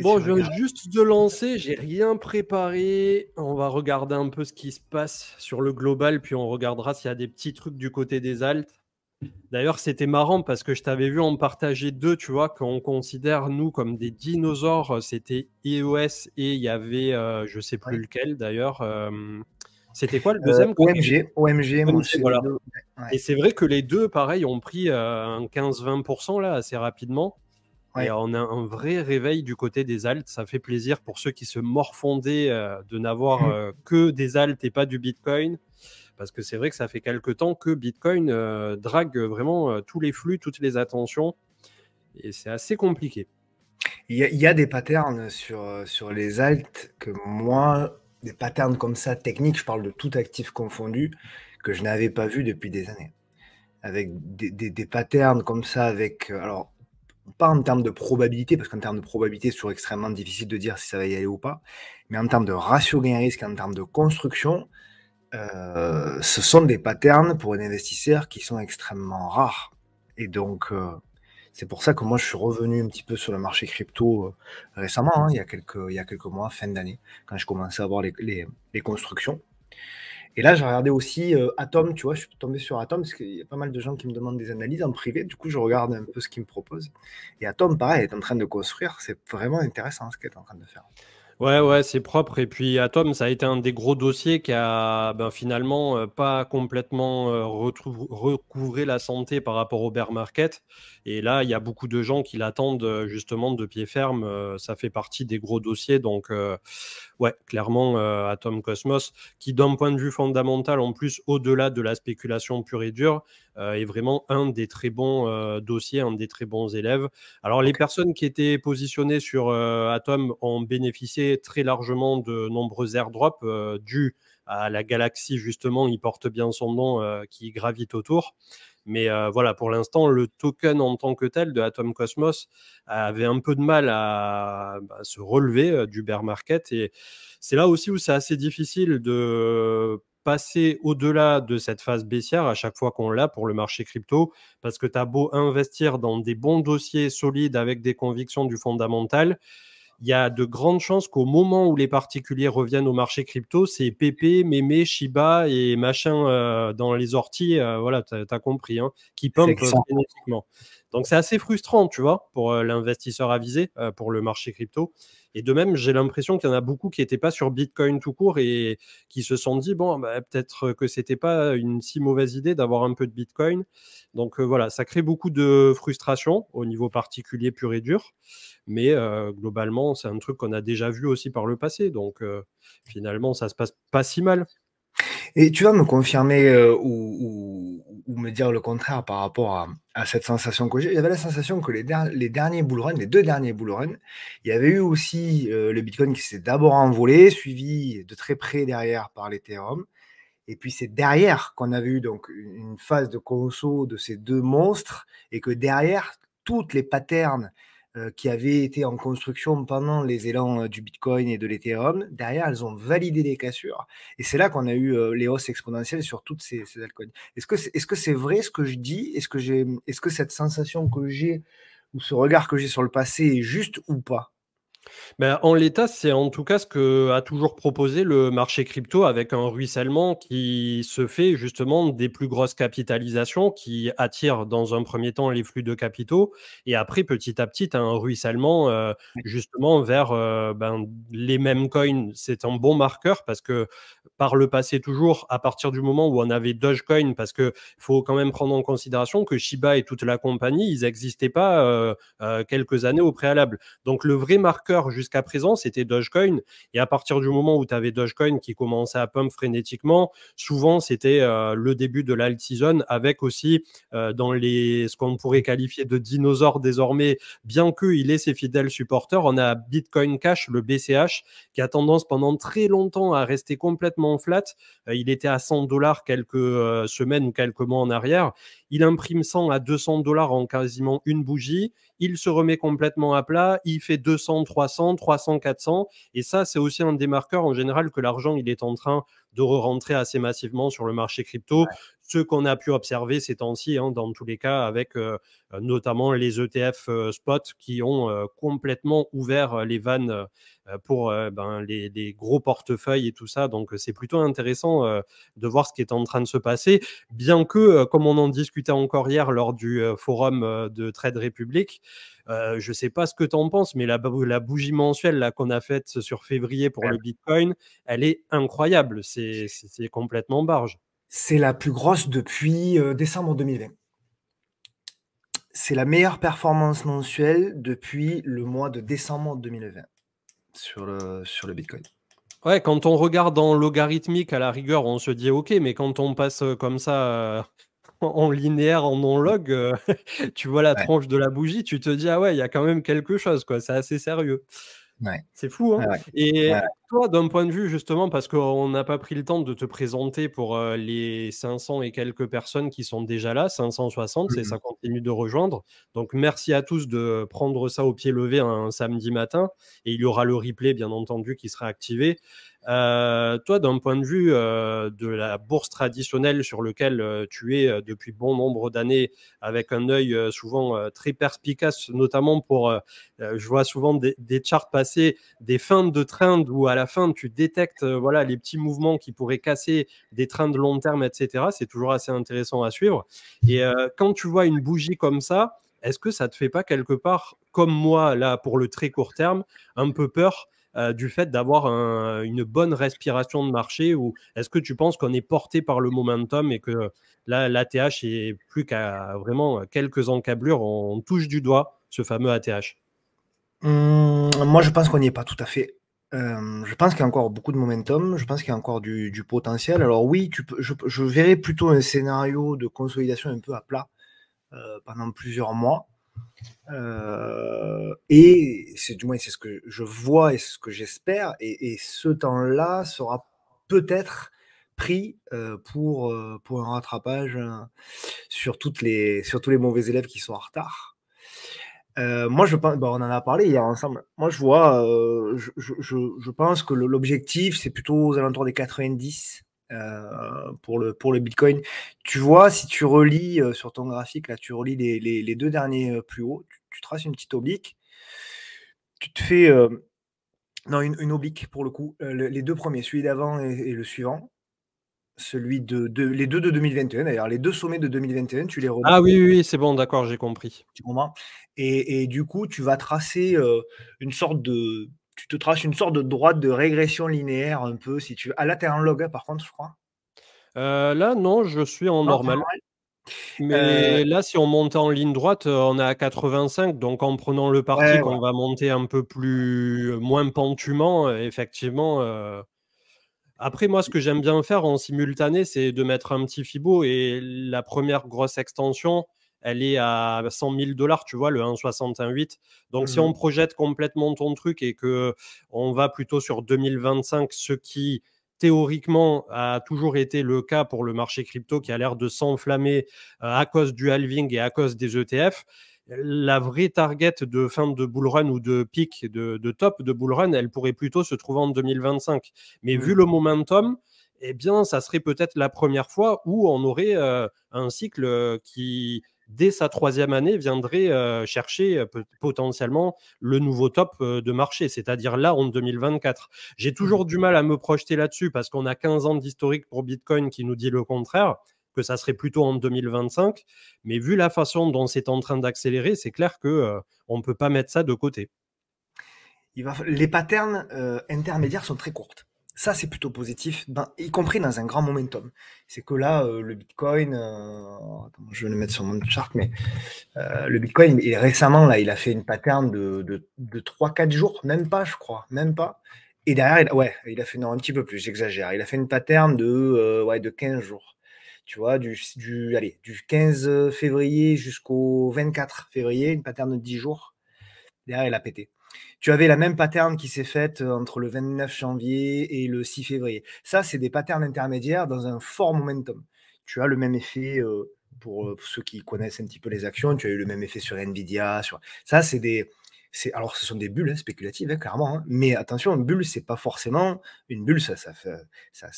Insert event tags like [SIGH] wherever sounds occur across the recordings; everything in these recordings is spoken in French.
bon, je viens juste de lancer, j'ai rien préparé. On va regarder un peu ce qui se passe sur le global, puis on regardera s'il y a des petits trucs du côté des altes. D'ailleurs, c'était marrant parce que je t'avais vu en partager deux, tu vois, qu'on considère nous comme des dinosaures. C'était EOS et il y avait, je euh, je sais plus lequel d'ailleurs. Euh, c'était quoi le euh, deuxième OMG, OMG, OMG Et c'est vrai que les deux, pareil, ont pris un 15-20% là assez rapidement on a un vrai réveil du côté des altes. Ça fait plaisir pour ceux qui se morfondaient euh, de n'avoir mm. euh, que des altes et pas du Bitcoin. Parce que c'est vrai que ça fait quelque temps que Bitcoin euh, drague vraiment tous les flux, toutes les attentions. Et c'est assez compliqué. Il y, a, des patterns sur, sur les altes que moi, des patterns comme ça, techniques, je parle de tout actif confondu, que je n'avais pas vu depuis des années. Avec des, des, des patterns comme ça, avec. Alors, pas en termes de probabilité, parce qu'en termes de probabilité, c'est toujours extrêmement difficile de dire si ça va y aller ou pas, mais en termes de ratio gain-risque, en termes de construction, euh, ce sont des patterns pour un investisseur qui sont extrêmement rares. Et donc, euh, c'est pour ça que moi, je suis revenu un petit peu sur le marché crypto euh, récemment, hein, il, y a quelques, il y a quelques mois, fin d'année, quand je commençais à voir les, les, les constructions. Et là, j'ai regardé aussi euh, Atom, tu vois, je suis tombé sur Atom parce qu'il y a pas mal de gens qui me demandent des analyses en privé. Du coup, je regarde un peu ce qu'ils me proposent. Et Atom, pareil, est en train de construire. C'est vraiment intéressant ce qu'il est en train de faire. Ouais, ouais, c'est propre. Et puis Atom, ça a été un des gros dossiers qui a ben, finalement euh, pas complètement euh, recouvré la santé par rapport au bear market. Et là, il y a beaucoup de gens qui l'attendent euh, justement de pied ferme. ça fait partie des gros dossiers. Donc, ouais, clairement, Atom Cosmos, qui d'un point de vue fondamental, en plus, au-delà de la spéculation pure et dure, est vraiment un des très bons dossiers, un des très bons élèves. Alors, les personnes qui étaient positionnées sur Atom ont bénéficié très largement de nombreux airdrops euh, dus à la galaxie, justement, il porte bien son nom, euh, qui gravite autour. Mais euh, voilà, pour l'instant, le token en tant que tel de Atom Cosmos avait un peu de mal à, à bah, se relever du bear market. Et c'est là aussi où c'est assez difficile de passer au-delà de cette phase baissière à chaque fois qu'on l'a pour le marché crypto, parce que tu as beau investir dans des bons dossiers solides avec des convictions du fondamental, il y a de grandes chances qu'au moment où les particuliers reviennent au marché crypto, c'est Pépé, Mémé, Shiba et machin euh, dans les orties, euh, voilà, tu as, compris, hein, qui pumpent génétiquement. Donc c'est assez frustrant, tu vois, pour euh, l'investisseur avisé, euh, pour le marché crypto. Et de même, j'ai l'impression qu'il y en a beaucoup qui n'étaient pas sur Bitcoin tout court et qui se sont dit, bon, bah, peut-être que ce n'était pas une si mauvaise idée d'avoir un peu de Bitcoin. Donc euh, voilà, ça crée beaucoup de frustration au niveau particulier pur et dur. Mais globalement, c'est un truc qu'on a déjà vu aussi par le passé. Donc finalement, ça se passe pas si mal. Et tu vas me confirmer euh, ou, me dire le contraire par rapport à, cette sensation que j'ai. J'avais la sensation que les, derniers les deux derniers bullruns, il y avait eu aussi euh, le Bitcoin qui s'est d'abord envolé, suivi de très près derrière par l'Ethereum. Et puis c'est derrière qu'on avait eu donc une phase de conso de ces deux monstres et que derrière, toutes les patterns euh, qui avaient été en construction pendant les élans euh, du Bitcoin et de l'Ethereum, derrière, elles ont validé les cassures. Et c'est là qu'on a eu euh, les hausses exponentielles sur toutes ces, ces altcoins. Est-ce que c'est est -ce vrai ce que je dis Est-ce que, est -ce que cette sensation que j'ai ou ce regard que j'ai sur le passé est juste ou pas bah, en l'état, c'est en tout cas ce que a toujours proposé le marché crypto avec un ruissellement qui se fait justement des plus grosses capitalisations qui attirent dans un premier temps les flux de capitaux et après petit à petit un ruissellement euh, justement vers euh, ben, les mêmes coins. C'est un bon marqueur parce que par le passé toujours, à partir du moment où on avait Dogecoin, parce qu'il faut quand même prendre en considération que Shiba et toute la compagnie, ils n'existaient pas euh, quelques années au préalable. Donc le vrai marqueur jusqu'à présent, c'était Dogecoin. Et à partir du moment où tu avais Dogecoin qui commençait à pump frénétiquement, souvent c'était euh, le début de l'alt season avec aussi euh, dans les ce qu'on pourrait qualifier de dinosaures désormais, bien qu'il ait ses fidèles supporters, on a Bitcoin Cash, le BCH, qui a tendance pendant très longtemps à rester complètement flat. Euh, il était à 100 dollars quelques semaines ou quelques mois en arrière il imprime 100 à 200 dollars en quasiment une bougie, il se remet complètement à plat, il fait 200, 300, 300, 400, et ça c'est aussi un démarqueur en général que l'argent il est en train de re-rentrer assez massivement sur le marché crypto ce qu'on a pu observer ces temps-ci, hein, dans tous les cas, avec euh, euh, notamment les ETF euh, spot qui ont complètement ouvert les vannes pour ben, les, gros portefeuilles et tout ça. Donc, c'est plutôt intéressant de voir ce qui est en train de se passer, bien que, comme on en discutait encore hier lors du forum de Trade République, je ne sais pas ce que tu en penses, mais la, la bougie mensuelle qu'on a faite sur février pour le Bitcoin, elle est incroyable. c'est complètement barge. C'est la plus grosse depuis euh, décembre 2020. C'est la meilleure performance mensuelle depuis le mois de décembre 2020 sur le, Bitcoin. Ouais, quand on regarde en logarithmique, à la rigueur, on se dit OK, mais quand on passe euh, comme ça euh, [LAUGHS] en linéaire, en non-log, [LAUGHS] tu vois la tranche de la bougie, tu te dis Ah ouais, il y a quand même quelque chose, quoi. C'est assez sérieux. C'est fou. Hein. Et toi, d'un point de vue, justement, parce qu'on n'a pas pris le temps de te présenter pour euh, les 500 et quelques personnes qui sont déjà là, 560, c'est 50 mm-hmm. minutes de rejoindre. Donc, merci à tous de prendre ça au pied levé un samedi matin. Et il y aura le replay, bien entendu, qui sera activé. Euh, toi, d'un point de vue euh, de la bourse traditionnelle sur lequel euh, tu es depuis bon nombre d'années, avec un œil souvent très perspicace, notamment pour, je vois souvent des, charts passer, des fins de trend où à la fin tu détectes voilà les petits mouvements qui pourraient casser des trends de long terme, etc. C'est toujours assez intéressant à suivre. Et quand tu vois une bougie comme ça, est-ce que ça te fait pas quelque part, comme moi là pour le très court terme, un peu peur euh, du fait d'avoir une bonne respiration de marché ou est-ce que tu penses qu'on est porté par le momentum et que là, l'ATH est plus qu'à vraiment quelques encablures, on, touche du doigt ce fameux ATH mmh, Moi, je pense qu'on n'y est pas tout à fait. Euh, je pense qu'il y a encore beaucoup de momentum, je pense qu'il y a encore du, potentiel. Alors oui, je, verrais plutôt un scénario de consolidation un peu à plat euh, pendant plusieurs mois. Euh, et c'est du moins c'est ce que je vois et ce que j'espère. Et, ce temps-là sera peut-être pris euh, pour, euh, pour un rattrapage sur, toutes les, sur tous les mauvais élèves qui sont en retard. moi, je pense, bah, on en a parlé hier ensemble. Moi, je vois, je, je, je, pense que l'objectif, c'est plutôt aux alentours des 90 euh, pour, le, pour le Bitcoin. Tu vois, si tu relis euh, sur ton graphique, là, tu relis les, les, deux derniers euh, plus hauts, tu, traces une petite oblique, tu te fais... non, une, oblique pour le coup. les deux premiers, celui d'avant et, le suivant. Celui de, les deux de 2021, d'ailleurs, les deux sommets de 2021, tu les relis. Ah oui, oui, c'est bon, d'accord, j'ai compris. et, et, du coup, tu vas tracer une sorte de, tu te traces une sorte de droite de régression linéaire un peu, si tu Ah là, tu en log, hein, par contre, je crois. Euh, là, non, je suis en normal. Mais euh, là, si on monte en ligne droite, euh, on est à 85. Donc, en prenant le parti qu'on va monter un peu plus moins pentument, effectivement. Après, moi, ce que j'aime bien faire en simultané, c'est de mettre un petit fibo et la première grosse extension, elle est à 100 000 dollars, tu vois, le 1,61,8. Donc, si on mmh. projette complètement ton truc et que on va plutôt sur 2025, ce qui théoriquement a toujours été le cas pour le marché crypto qui a l'air de s'enflammer euh, à cause du halving et à cause des ETF. La vraie target de fin de bull run ou de pic, de, de top de bull run, elle pourrait plutôt se trouver en 2025. Mais vu mmh. le momentum, eh bien, ça serait peut-être la première fois où on aurait euh, un cycle euh, qui dès sa troisième année, viendrait euh, chercher euh, potentiellement le nouveau top euh, de marché, c'est-à-dire là en 2024. J'ai mmh. toujours du mal à me projeter là-dessus parce qu'on a 15 ans d'historique pour Bitcoin qui nous dit le contraire que ça serait plutôt en 2025, mais vu la façon dont c'est en train d'accélérer, c'est clair que on ne peut pas mettre ça de côté. Les patterns intermédiaires sont très courtes. Ça, c'est plutôt positif, ben, y compris dans un grand momentum. C'est que là, euh, le Bitcoin, euh, je vais le mettre sur mon chart, mais euh, le Bitcoin, il, récemment, là, il a fait une pattern de, 3-4 jours, même pas, je crois, même pas. Et derrière, il, ouais, il a fait non, un petit peu plus, j'exagère. Il a fait une pattern de, ouais, de 15 jours. Tu vois, du, du, allez, du 15 février jusqu'au 24 février, une pattern de 10 jours. Derrière, il a pété tu avais la même pattern qui s'est faite euh, entre le 29 janvier et le 6 février. Ça, c'est des patterns intermédiaires dans un fort momentum. Tu as le même effet euh, euh, pour, ceux qui connaissent un petit peu les actions. Tu as eu le même effet sur Nvidia. Sur... Ça, c'est des. Alors, ce sont des bulles hein, spéculatives, hein, clairement. Hein. Mais attention, une bulle, c'est pas forcément. Une bulle, ça ça, ça,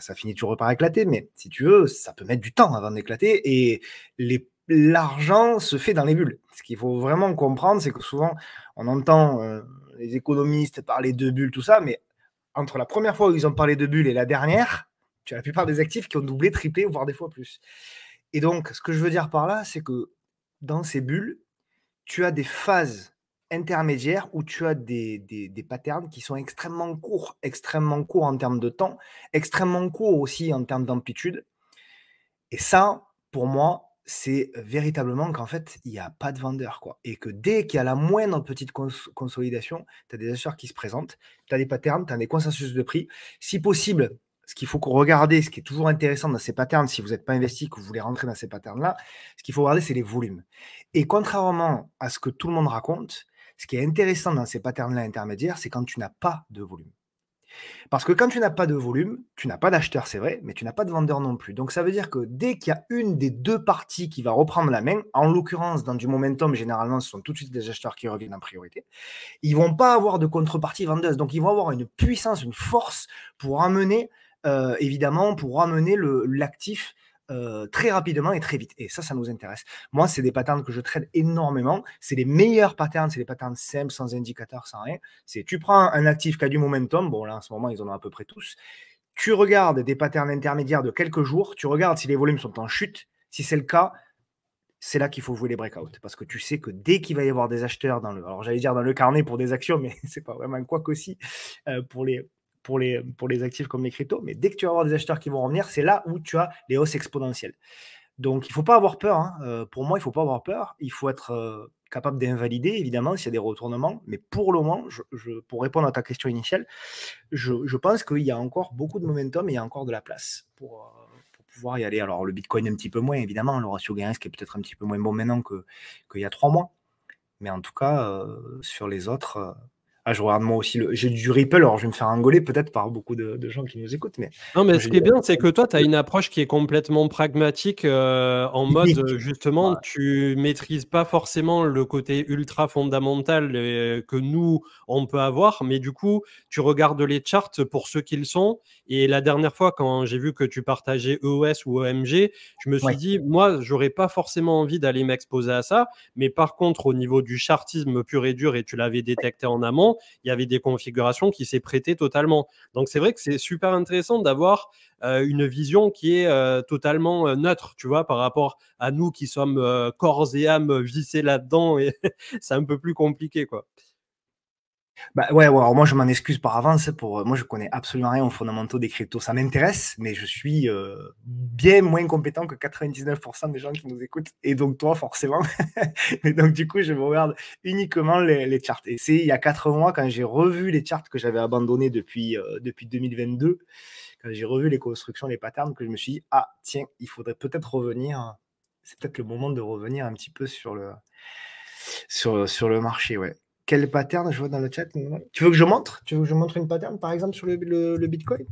ça, finit toujours par éclater. Mais si tu veux, ça peut mettre du temps avant d'éclater. Et les l'argent se fait dans les bulles. Ce qu'il faut vraiment comprendre, c'est que souvent, on entend euh, les économistes parler de bulles, tout ça, mais entre la première fois où ils ont parlé de bulles et la dernière, tu as la plupart des actifs qui ont doublé, triplé, voire des fois plus. Et donc, ce que je veux dire par là, c'est que dans ces bulles, tu as des phases intermédiaires où tu as des, des, des, patterns qui sont extrêmement courts, extrêmement courts en termes de temps, extrêmement courts aussi en termes d'amplitude. Et ça, pour moi, c'est véritablement qu'en fait, il n'y a pas de vendeur. Quoi. Et que dès qu'il y a la moindre petite consolidation, tu as des acheteurs qui se présentent, tu as des patterns, tu as des consensus de prix. Si possible, ce qu'il faut regarder, ce qui est toujours intéressant dans ces patterns, si vous n'êtes pas investi, que vous voulez rentrer dans ces patterns-là, ce qu'il faut regarder, c'est les volumes. Et contrairement à ce que tout le monde raconte, ce qui est intéressant dans ces patterns-là intermédiaires, c'est quand tu n'as pas de volume. Parce que quand tu n'as pas de volume, tu n'as pas d'acheteur, c'est vrai, mais tu n'as pas de vendeur non plus. Donc ça veut dire que dès qu'il y a une des deux parties qui va reprendre la main, en l'occurrence dans du momentum, généralement ce sont tout de suite des acheteurs qui reviennent en priorité, ils vont pas avoir de contrepartie vendeuse. Donc ils vont avoir une puissance, une force pour amener, euh, évidemment, pour amener l'actif euh, très rapidement et très vite. Et ça, ça nous intéresse. Moi, c'est des patterns que je traite énormément. C'est les meilleurs patterns, c'est des patterns simples, sans indicateur, sans rien. C'est tu prends un actif qui a du momentum. Bon, là, en ce moment, ils en ont à peu près tous. Tu regardes des patterns intermédiaires de quelques jours. Tu regardes si les volumes sont en chute. Si c'est le cas, c'est là qu'il faut jouer les breakouts. Parce que tu sais que dès qu'il va y avoir des acheteurs dans le. Alors, j'allais dire dans le carnet pour des actions, mais [LAUGHS] c'est pas vraiment quoi qu'aussi. aussi euh, pour les pour les, pour les actifs comme les cryptos, mais dès que tu vas avoir des acheteurs qui vont revenir, c'est là où tu as les hausses exponentielles. Donc, il ne faut pas avoir peur. Hein. Euh, pour moi, il ne faut pas avoir peur. Il faut être euh, capable d'invalider, évidemment, s'il y a des retournements. Mais pour le moment, je, pour répondre à ta question initiale, je, je pense qu'il y a encore beaucoup de momentum et il y a encore de la place pour, euh, pour pouvoir y aller. Alors, le Bitcoin, un petit peu moins, évidemment. Le ratio gain qui est peut-être un petit peu moins bon maintenant qu'il que y a trois mois. Mais en tout cas, sur les autres, ah, je regarde moi aussi. Le... J'ai du Ripple, alors je vais me faire engoler peut-être par beaucoup de, gens qui nous écoutent. Mais... Non, mais ce qui est bien, c'est que toi, tu as une approche qui est complètement pragmatique, euh, en mode justement, tu maîtrises pas forcément le côté ultra fondamental euh, que nous, on peut avoir, mais du coup, tu regardes les charts pour ce qu'ils sont. Et la dernière fois, quand j'ai vu que tu partageais EOS ou OMG, e je me suis dit, moi, j'aurais pas forcément envie d'aller m'exposer à ça, mais par contre, au niveau du chartisme pur et dur, et tu l'avais détecté en amont, il y avait des configurations qui s'est prêtées totalement. Donc c'est vrai que c'est super intéressant d'avoir euh, une vision qui est euh, totalement euh, neutre, tu vois, par rapport à nous qui sommes corps et âme vissés là-dedans et [LAUGHS] c'est un peu plus compliqué, quoi. Bah, ouais, alors moi je m'en excuse par avance hein, pour euh, moi je connais absolument rien aux fondamentaux des cryptos. Ça m'intéresse, mais je suis euh, bien moins compétent que 99% des gens qui nous écoutent et donc toi forcément. et [LAUGHS] donc du coup, je me regarde uniquement les, les charts. Et c'est il y a 4 mois quand j'ai revu les charts que j'avais abandonné depuis euh, depuis 2022, quand j'ai revu les constructions, les patterns que je me suis dit ah tiens, il faudrait peut-être revenir. C'est peut-être le moment de revenir un petit peu sur le sur le marché, ouais. Quel pattern je vois dans le chat Tu veux que je montre Tu veux que je montre une pattern, par exemple, sur le, Bitcoin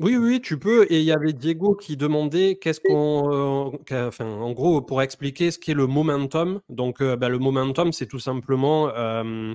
oui, oui, tu peux. Et il y avait Diego qui demandait qu'est-ce qu'on. Euh, enfin, en gros, pour expliquer ce qu'est le momentum. Donc, euh, bah, le momentum, c'est tout simplement. Euh,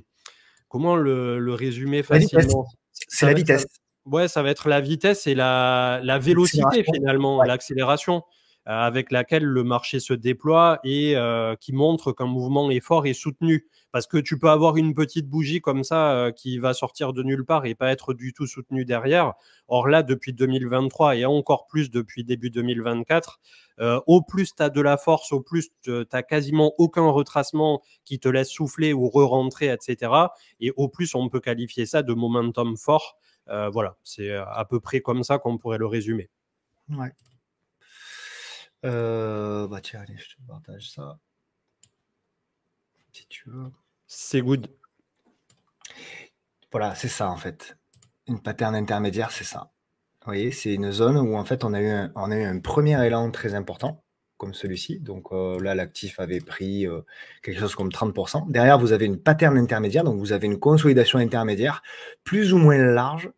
comment le, le, résumer facilement C'est la vitesse. ouais, ça va être la vitesse et la, vélocité, finalement, l'accélération avec laquelle le marché se déploie et qui montre qu'un mouvement est fort et soutenu. Parce que tu peux avoir une petite bougie comme ça euh, qui va sortir de nulle part et pas être du tout soutenue derrière. Or là, depuis 2023 et encore plus depuis début 2024, euh, au plus tu as de la force, au plus tu n'as quasiment aucun retracement qui te laisse souffler ou re-rentrer, etc. Et au plus, on peut qualifier ça de momentum fort. Euh, voilà, c'est à peu près comme ça qu'on pourrait le résumer. Ouais. bah tiens, allez, je te partage ça si tu veux. C'est good. Voilà, c'est ça en fait. Une pattern intermédiaire, c'est ça. Vous voyez, c'est une zone où en fait on a eu un, premier élan très important comme celui-ci. Donc euh, là, l'actif avait pris euh, quelque chose comme 30%. Derrière, vous avez une pattern intermédiaire, donc vous avez une consolidation intermédiaire plus ou moins large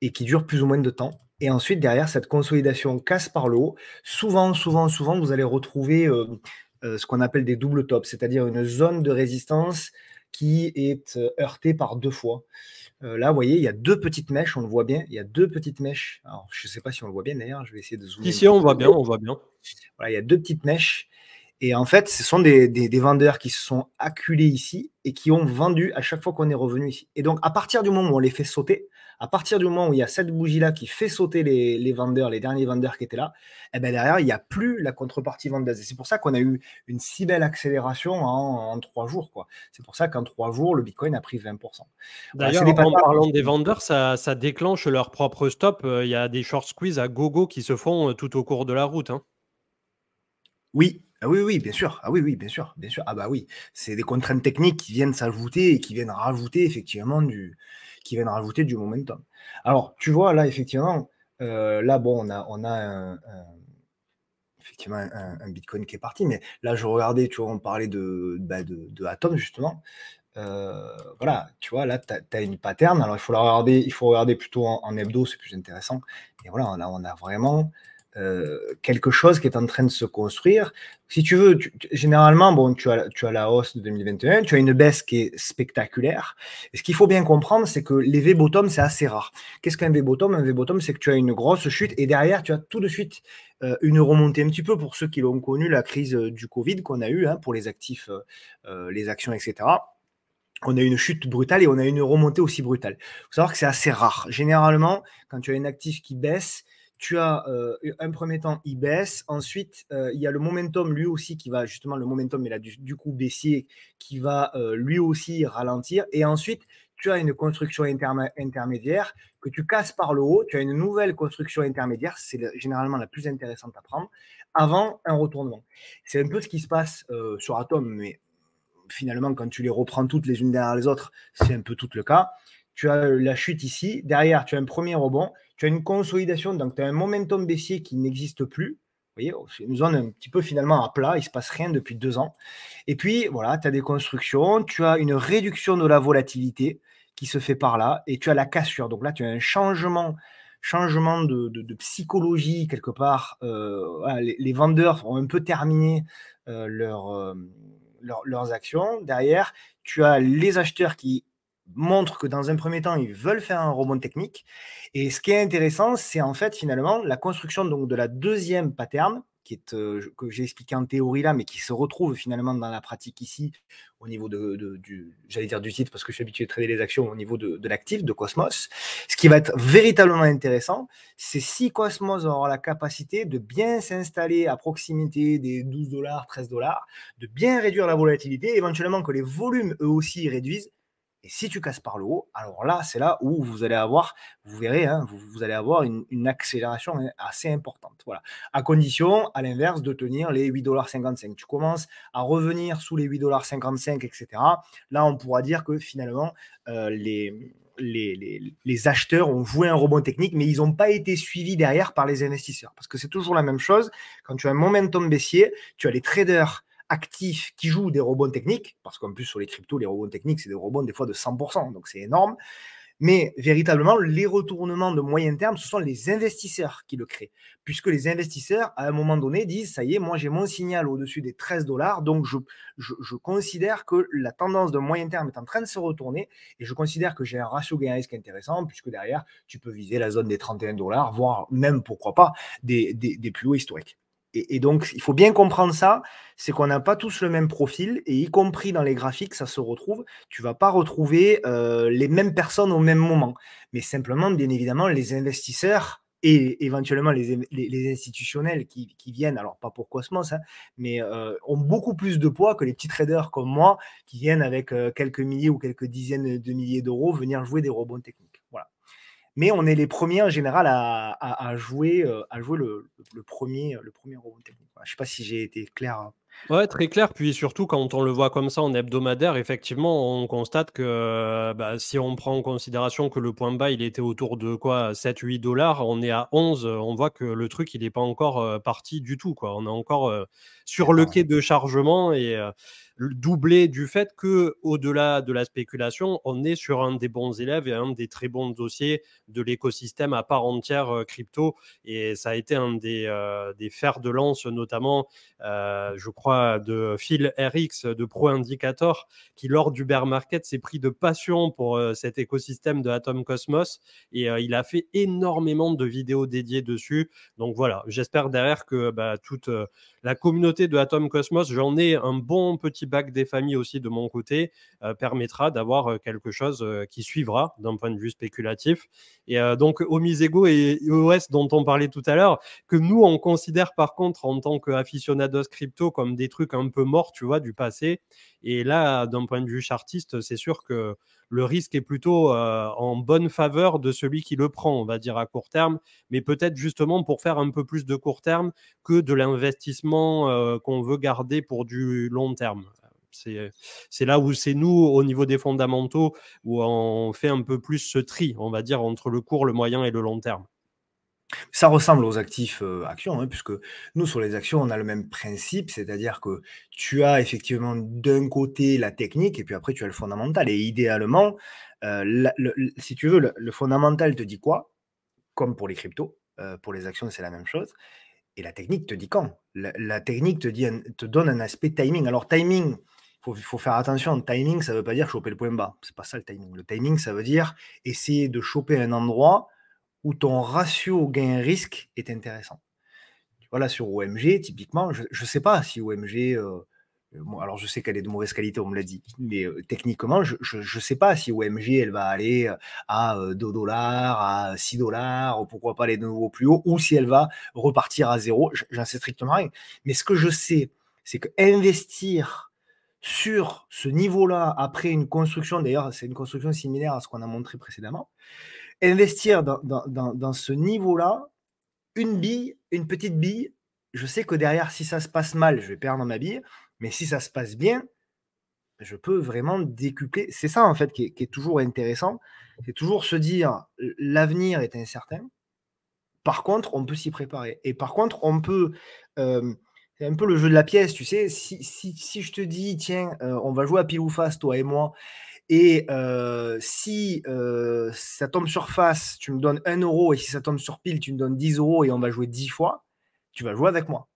et qui dure plus ou moins de temps. Et ensuite, derrière, cette consolidation casse par le haut. Souvent, souvent, souvent, vous allez retrouver euh, euh, ce qu'on appelle des double tops, c'est-à-dire une zone de résistance qui est euh, heurtée par deux fois. Euh, là, vous voyez, il y a deux petites mèches, on le voit bien, il y a deux petites mèches. Alors, je ne sais pas si on le voit bien d'ailleurs, je vais essayer de zoomer. Ici, on voit bien, on voit bien. Voilà, il y a deux petites mèches et en fait, ce sont des, vendeurs qui se sont acculés ici et qui ont vendu à chaque fois qu'on est revenu ici. Et donc, à partir du moment où on les fait sauter, à partir du moment où il y a cette bougie-là qui fait sauter les, vendeurs, les derniers vendeurs qui étaient là, eh ben derrière, il n'y a plus la contrepartie vendeuse. Et c'est pour ça qu'on a eu une si belle accélération en, trois jours. quoi. C'est pour ça qu'en trois jours, le Bitcoin a pris 20%. D'ailleurs, en parlant des vendeurs, ça, déclenche leur propre stop. Euh, il y a des short squeeze à gogo qui se font euh, tout au cours de la route. Hein. Oui, ah oui, oui, bien sûr. Ah oui, oui, bien sûr, bien sûr. Ah bah oui, c'est des contraintes techniques qui viennent s'ajouter et qui viennent rajouter effectivement du, qui viennent rajouter du momentum. Alors, tu vois, là, effectivement, euh, là, bon, on a, on a un, effectivement un, Bitcoin qui est parti, mais là, je regardais, tu vois, on parlait de, bah, de, Atom, justement. Euh, voilà, tu vois, là, tu as, une pattern. Alors, il faut regarder, il faut regarder plutôt en, hebdo, c'est plus intéressant. Et voilà, on a vraiment euh, quelque chose qui est en train de se construire. Si tu veux, généralement, bon, tu as, tu as la hausse de 2021, tu as une baisse qui est spectaculaire. Et ce qu'il faut bien comprendre, c'est que les V-bottom, c'est assez rare. Qu'est-ce qu'un V-bottom Un V-bottom, c'est que tu as une grosse chute et derrière, tu as tout de suite euh, une remontée un petit peu pour ceux qui l'ont connu, la crise euh, du Covid qu'on a eue hein, pour les actifs, les actions, etc on a une chute brutale et on a une remontée aussi brutale. Il faut savoir que c'est assez rare. Généralement, quand tu as un actif qui baisse, tu as euh, un premier temps, il baisse. Ensuite, euh, il y a le momentum, lui aussi, qui va justement, le momentum, il a du, coup baissier, qui va euh, lui aussi ralentir. Et ensuite, tu as une construction intermédiaire que tu casses par le haut. Tu as une nouvelle construction intermédiaire, c'est généralement la plus intéressante à prendre, avant un retournement. C'est un peu ce qui se passe sur Atom, mais finalement, quand tu les reprends toutes les unes derrière les autres, c'est un peu tout le cas. Tu as la chute ici. Derrière, tu as un premier rebond tu as une consolidation, donc tu as un momentum baissier qui n'existe plus. Vous voyez, oh, c'est une zone un petit peu finalement à plat, il ne se passe rien depuis deux ans. Et puis, voilà, tu as des constructions, tu as une réduction de la volatilité qui se fait par là, et tu as la cassure. Donc là, tu as un changement changement de, psychologie quelque part. Euh, les, vendeurs ont un peu terminé euh, euh, leurs actions. Derrière, tu as les acheteurs qui montre que dans un premier temps, ils veulent faire un rebond technique. Et ce qui est intéressant, c'est en fait finalement la construction donc, de la deuxième pattern, qui est, euh, que j'ai expliqué en théorie là, mais qui se retrouve finalement dans la pratique ici, au niveau du, j'allais dire du titre, parce que je suis habitué à trader les actions au niveau de, de l'actif, de Cosmos. Ce qui va être véritablement intéressant, c'est si Cosmos aura la capacité de bien s'installer à proximité des 12 dollars, 13 dollars, de bien réduire la volatilité, éventuellement que les volumes eux aussi réduisent, et si tu casses par le haut, alors là, c'est là où vous allez avoir, vous verrez, hein, vous, allez avoir une, accélération hein, assez importante. Voilà. À condition, à l'inverse, de tenir les 8,55$. Tu commences à revenir sous les 8,55$, etc. Là, on pourra dire que finalement, euh, les, acheteurs ont joué un rebond technique, mais ils n'ont pas été suivis derrière par les investisseurs. Parce que c'est toujours la même chose. Quand tu as un momentum baissier, tu as les traders actifs qui jouent des rebonds techniques, parce qu'en plus sur les cryptos, les rebonds techniques, c'est des rebonds des fois de 100%, donc c'est énorme. Mais véritablement, les retournements de moyen terme, ce sont les investisseurs qui le créent, puisque les investisseurs, à un moment donné, disent, ça y est, moi j'ai mon signal au-dessus des 13 dollars, donc je, considère que la tendance de moyen terme est en train de se retourner, et je considère que j'ai un ratio gain-risque intéressant, puisque derrière, tu peux viser la zone des 31 dollars, voire même, pourquoi pas, des plus hauts historiques et, donc, il faut bien comprendre ça, c'est qu'on n'a pas tous le même profil, et y compris dans les graphiques, ça se retrouve. Tu vas pas retrouver euh, les mêmes personnes au même moment. Mais simplement, bien évidemment, les investisseurs et éventuellement les, institutionnels qui, viennent, alors pas pour Cosmos, ça hein, mais euh, ont beaucoup plus de poids que les petits traders comme moi qui viennent avec euh, quelques milliers ou quelques dizaines de milliers d'euros venir jouer des rebonds techniques mais on est les premiers en général à, jouer, à jouer euh, le, premier, le premier Je ne sais pas si j'ai été clair. Hein. Ouais, très clair. Puis surtout, quand on le voit comme ça en hebdomadaire, effectivement, on constate que bah, si on prend en considération que le point bas, il était autour de quoi 7-8 dollars, on est à 11. On voit que le truc, il n'est pas encore euh, parti du tout. On est encore euh, sur le quai de chargement et doublé du fait que, au-delà de la spéculation, on est sur un des bons élèves et un des très bons dossiers de l'écosystème à part entière euh, crypto. Et ça a été un des, euh, des fers de lance, notamment, euh, je crois, de Phil RX de Pro Indicator, qui lors du bear market s'est pris de passion pour cet écosystème de Atom Cosmos et il a fait énormément de vidéos dédiées dessus. Donc voilà, j'espère derrière que bah, toute la communauté de Atom Cosmos, j'en ai un bon petit feedback des familles aussi de mon côté euh, permettra d'avoir euh, quelque chose euh, qui suivra d'un point de vue spéculatif. Et donc, Omisego et iOS dont on parlait tout à l'heure, que nous, on considère par contre en tant qu'aficionados crypto comme des trucs un peu morts, tu vois, du passé. Et là, d'un point de vue chartiste, c'est sûr que le risque est plutôt euh, en bonne faveur de celui qui le prend, on va dire à court terme, mais peut-être justement pour faire un peu plus de court terme que de l'investissement euh, qu'on veut garder pour du long terme. C'est là où c'est nous, au niveau des fondamentaux, où on fait un peu plus ce tri, on va dire, entre le court, le moyen et le long terme. Ça ressemble aux actifs actions, hein, puisque nous, sur les actions, on a le même principe, c'est-à-dire que tu as effectivement d'un côté la technique et puis après tu as le fondamental. Et idéalement, euh, si tu veux, le, fondamental te dit quoi Comme pour les cryptos, euh, pour les actions, c'est la même chose. Et la technique te dit quand la, technique te, donne un aspect timing. Alors, timing, il faut, faire attention. Timing, ça ne veut pas dire choper le point bas. n'est pas ça le timing. Le timing, ça veut dire essayer de choper un endroit où ton ratio gain-risque est intéressant. Voilà, sur OMG, typiquement, je ne sais pas si OMG, euh, euh, alors je sais qu'elle est de mauvaise qualité, on me l'a dit, mais euh, techniquement, je ne sais pas si OMG, elle va aller à 2 dollars, à 6 dollars, pourquoi pas aller de nouveau plus haut, ou si elle va repartir à zéro, j'en sais strictement rien. Mais ce que je sais, c'est que investir sur ce niveau-là, après une construction, d'ailleurs, c'est une construction similaire à ce qu'on a montré précédemment, investir dans, ce niveau-là, une bille, une petite bille, je sais que derrière, si ça se passe mal, je vais perdre ma bille, mais si ça se passe bien, je peux vraiment décupler. C'est ça, en fait, qui est, toujours intéressant. C'est toujours se dire, l'avenir est incertain. Par contre, on peut s'y préparer. Et par contre, on peut... Euh, c'est un peu le jeu de la pièce, tu sais. Si, je te dis, tiens, euh, on va jouer à pile ou face, toi et moi, et euh, si euh, ça tombe sur face, tu me donnes 1 euro, et si ça tombe sur pile, tu me donnes 10 euros et on va jouer 10 fois, tu vas jouer avec moi.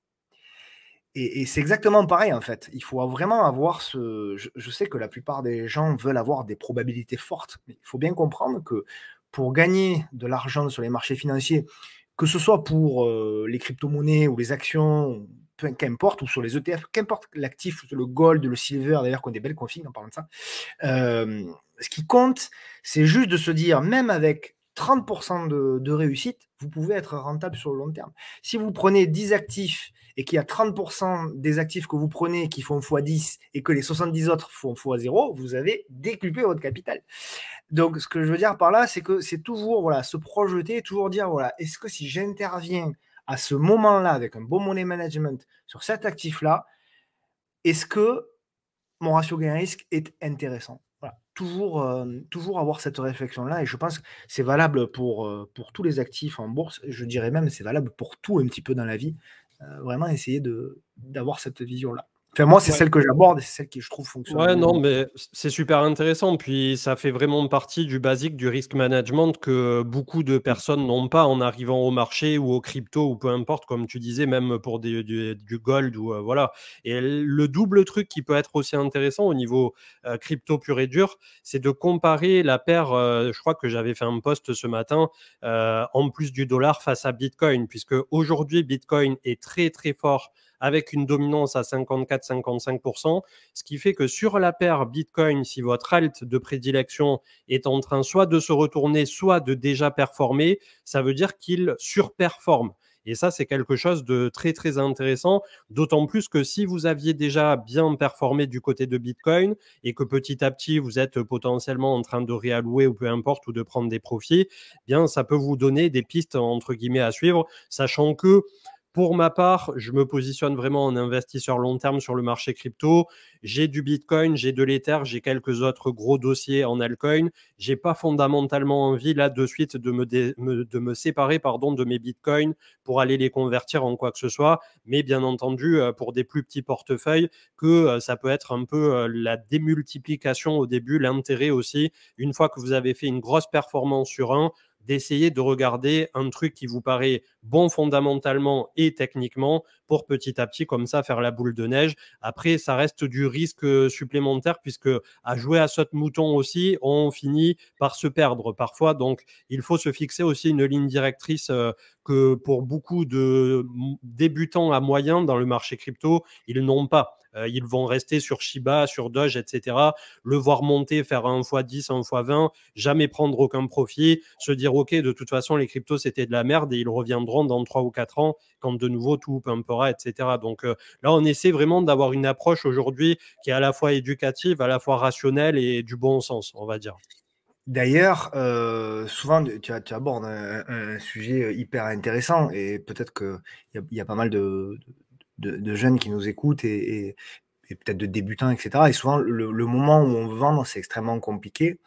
Et, c'est exactement pareil en fait. Il faut vraiment avoir ce. Je, sais que la plupart des gens veulent avoir des probabilités fortes, mais il faut bien comprendre que pour gagner de l'argent sur les marchés financiers, que ce soit pour euh, les crypto-monnaies ou les actions, qu'importe, ou sur les ETF, qu'importe l'actif, le gold, le silver, d'ailleurs, qu'on des belles configs en parlant de ça. Euh, ce qui compte, c'est juste de se dire, même avec 30% de, réussite, vous pouvez être rentable sur le long terme. Si vous prenez 10 actifs et qu'il y a 30% des actifs que vous prenez qui font x10 et que les 70 autres font x0, vous avez décuplé votre capital. Donc, ce que je veux dire par là, c'est que c'est toujours voilà, se projeter, toujours dire voilà, est-ce que si j'interviens à ce moment-là, avec un bon money management sur cet actif-là, est-ce que mon ratio gain-risque est intéressant toujours, euh, toujours avoir cette réflexion-là, et je pense que c'est valable pour, euh, pour tous les actifs en bourse, je dirais même c'est valable pour tout un petit peu dans la vie, euh, vraiment essayer d'avoir cette vision-là moi, c'est celle que j'aborde et c'est celle qui, je trouve, fonctionnelle. Ouais, non, mais c'est super intéressant. Puis, ça fait vraiment partie du basique du risk management que beaucoup de personnes n'ont pas en arrivant au marché ou au crypto ou peu importe, comme tu disais, même pour des, du, gold ou euh, voilà. Et le double truc qui peut être aussi intéressant au niveau euh, crypto pur et dur, c'est de comparer la paire. Euh, je crois que j'avais fait un post ce matin en plus du dollar face à Bitcoin, puisque aujourd'hui, Bitcoin est très, très fort avec une dominance à 54-55%, ce qui fait que sur la paire Bitcoin, si votre alt de prédilection est en train soit de se retourner, soit de déjà performer, ça veut dire qu'il surperforme. Et ça, c'est quelque chose de très, très intéressant, d'autant plus que si vous aviez déjà bien performé du côté de Bitcoin et que petit à petit, vous êtes potentiellement en train de réallouer ou peu importe, ou de prendre des profits, eh bien, ça peut vous donner des pistes, entre guillemets, à suivre, sachant que pour ma part, je me positionne vraiment en investisseur long terme sur le marché crypto. J'ai du Bitcoin, j'ai de l'Ether, j'ai quelques autres gros dossiers en altcoin. J'ai pas fondamentalement envie là de suite de me, de me séparer pardon, de mes Bitcoins pour aller les convertir en quoi que ce soit. Mais bien entendu, euh, pour des plus petits portefeuilles, que euh, ça peut être un peu euh, la démultiplication au début, l'intérêt aussi. Une fois que vous avez fait une grosse performance sur un, d'essayer de regarder un truc qui vous paraît bon fondamentalement et techniquement pour petit à petit comme ça faire la boule de neige. Après, ça reste du risque supplémentaire puisque à jouer à saute mouton aussi, on finit par se perdre parfois. Donc, il faut se fixer aussi une ligne directrice euh, que pour beaucoup de débutants à moyen dans le marché crypto, ils n'ont pas. Euh, ils vont rester sur Shiba, sur Doge, etc. Le voir monter, faire un x10, un x20, jamais prendre aucun profit, se dire OK, de toute façon, les cryptos, c'était de la merde et ils reviendront dans 3 ou 4 ans quand de nouveau tout pumpera, etc. Donc euh, là, on essaie vraiment d'avoir une approche aujourd'hui qui est à la fois éducative, à la fois rationnelle et du bon sens, on va dire. D'ailleurs, euh, souvent, tu, abordes un, sujet euh, hyper intéressant et peut-être qu'il y, y, a pas mal de, jeunes qui nous écoutent et, peut-être de débutants, etc. Et souvent, le, moment où on veut vendre, c'est extrêmement compliqué.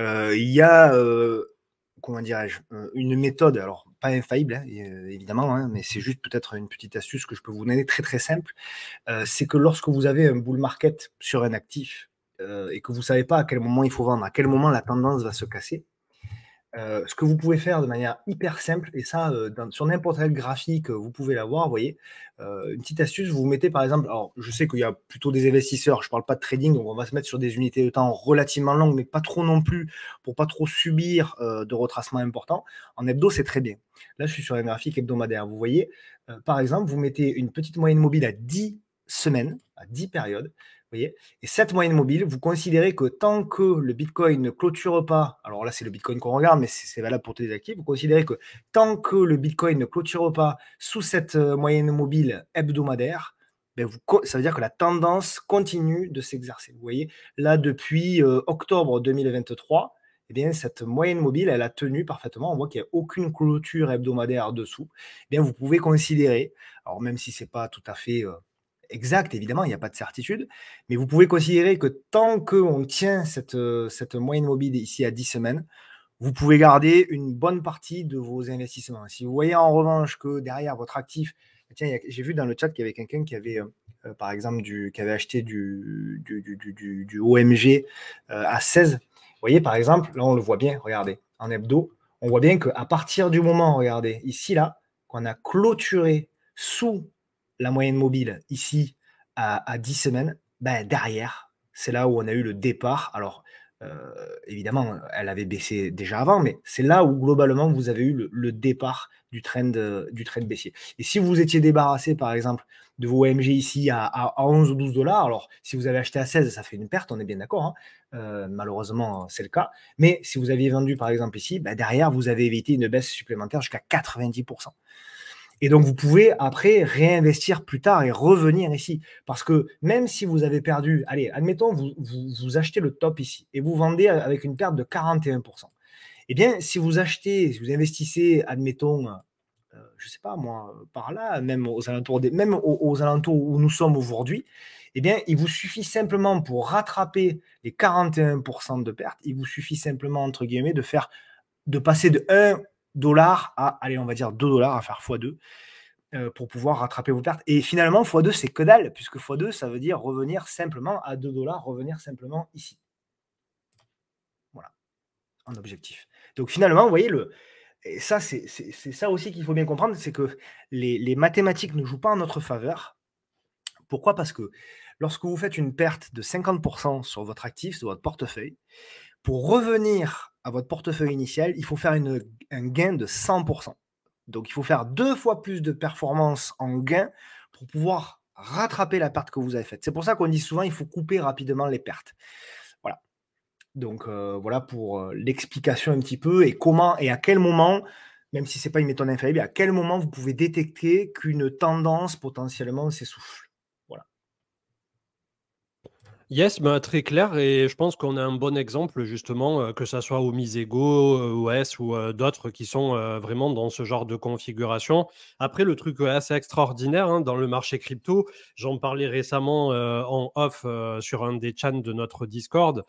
Euh, il y a, comment dirais-je, une méthode, alors pas infaillible, hein, évidemment, hein, mais c'est juste peut-être une petite astuce que je peux vous donner, très très simple. c'est que lorsque vous avez un bull market sur un actif, euh, et que vous ne savez pas à quel moment il faut vendre, à quel moment la tendance va se casser, euh, ce que vous pouvez faire de manière hyper simple, et ça, euh, sur n'importe quel graphique, vous pouvez l'avoir, vous voyez, une petite astuce, vous mettez par exemple, alors je sais qu'il y a plutôt des investisseurs, je ne parle pas de trading, donc on va se mettre sur des unités de temps relativement longues, mais pas trop non plus, pour pas trop subir de retracement important. En hebdo, c'est très bien. Là, je suis sur un graphique hebdomadaire, vous voyez, par exemple, vous mettez une petite moyenne mobile à 10 semaines, à 10 périodes, et cette moyenne mobile, vous considérez que tant que le Bitcoin ne clôture pas, alors là c'est le Bitcoin qu'on regarde, mais c'est valable pour tous les actifs, vous considérez que tant que le Bitcoin ne clôture pas sous cette euh, moyenne mobile hebdomadaire, ben ça veut dire que la tendance continue de s'exercer. Vous voyez, là depuis euh, octobre 2023, eh bien, cette moyenne mobile, elle a tenu parfaitement. On voit qu'il n'y a aucune clôture hebdomadaire dessous. Eh bien, vous pouvez considérer, alors même si ce n'est pas tout à fait... Euh, Exact, évidemment, il n'y a pas de certitude, mais vous pouvez considérer que tant qu'on tient euh, cette, moyenne mobile ici à 10 semaines, vous pouvez garder une bonne partie de vos investissements. Si vous voyez en revanche que derrière votre actif, bah, tiens, j'ai vu dans le chat qu'il y avait quelqu'un qui avait, euh, euh, par exemple, du, qui avait acheté du, OMG à 16. Vous voyez, par exemple, là, on le voit bien, regardez, en hebdo, on voit bien qu'à partir du moment, regardez, ici, là, qu'on a clôturé sous la moyenne mobile ici à, 10 semaines, ben derrière, c'est là où on a eu le départ. Alors, euh, évidemment, elle avait baissé déjà avant, mais c'est là où globalement vous avez eu le, départ du trend, euh, du trend baissier. Et si vous étiez débarrassé, par exemple, de vos OMG ici à, 11 ou 12 dollars, alors si vous avez acheté à 16, ça fait une perte, on est bien d'accord. Hein. Euh, malheureusement, c'est le cas. Mais si vous aviez vendu, par exemple, ici, ben, derrière, vous avez évité une baisse supplémentaire jusqu'à 90%. Et donc, vous pouvez après réinvestir plus tard et revenir ici. Parce que même si vous avez perdu, allez, admettons, vous, vous, achetez le top ici et vous vendez avec une perte de 41%. Eh bien, si vous achetez, si vous investissez, admettons, euh, je ne sais pas moi, par là, même aux alentours, des, même aux, alentours où nous sommes aujourd'hui, eh bien, il vous suffit simplement pour rattraper les 41% de perte, il vous suffit simplement, entre guillemets, de faire de passer de 1 dollars à, allez, on va dire 2 dollars à faire x2 euh, pour pouvoir rattraper vos pertes. Et finalement, x2, c'est que dalle, puisque x2, ça veut dire revenir simplement à 2 dollars, revenir simplement ici. Voilà, en objectif. Donc finalement, vous voyez, le, et ça, c'est ça aussi qu'il faut bien comprendre, c'est que les, les, mathématiques ne jouent pas en notre faveur. Pourquoi Parce que lorsque vous faites une perte de 50% sur votre actif, sur votre portefeuille, pour revenir à votre portefeuille initial, il faut faire un gain de 100%. Donc il faut faire deux fois plus de performance en gain pour pouvoir rattraper la perte que vous avez faite. C'est pour ça qu'on dit souvent il faut couper rapidement les pertes. Voilà. Donc euh, voilà pour euh, l'explication un petit peu et comment et à quel moment, même si ce n'est pas une méthode infaillible, à quel moment vous pouvez détecter qu'une tendance potentiellement s'essouffle. Yes, ben, très clair, et je pense qu'on a un bon exemple justement, euh, que ce soit au OS euh, ou euh, d'autres qui sont vraiment dans ce genre de configuration. Après, le truc assez extraordinaire hein, dans le marché crypto, j'en parlais récemment en off sur un des chans de notre Discord,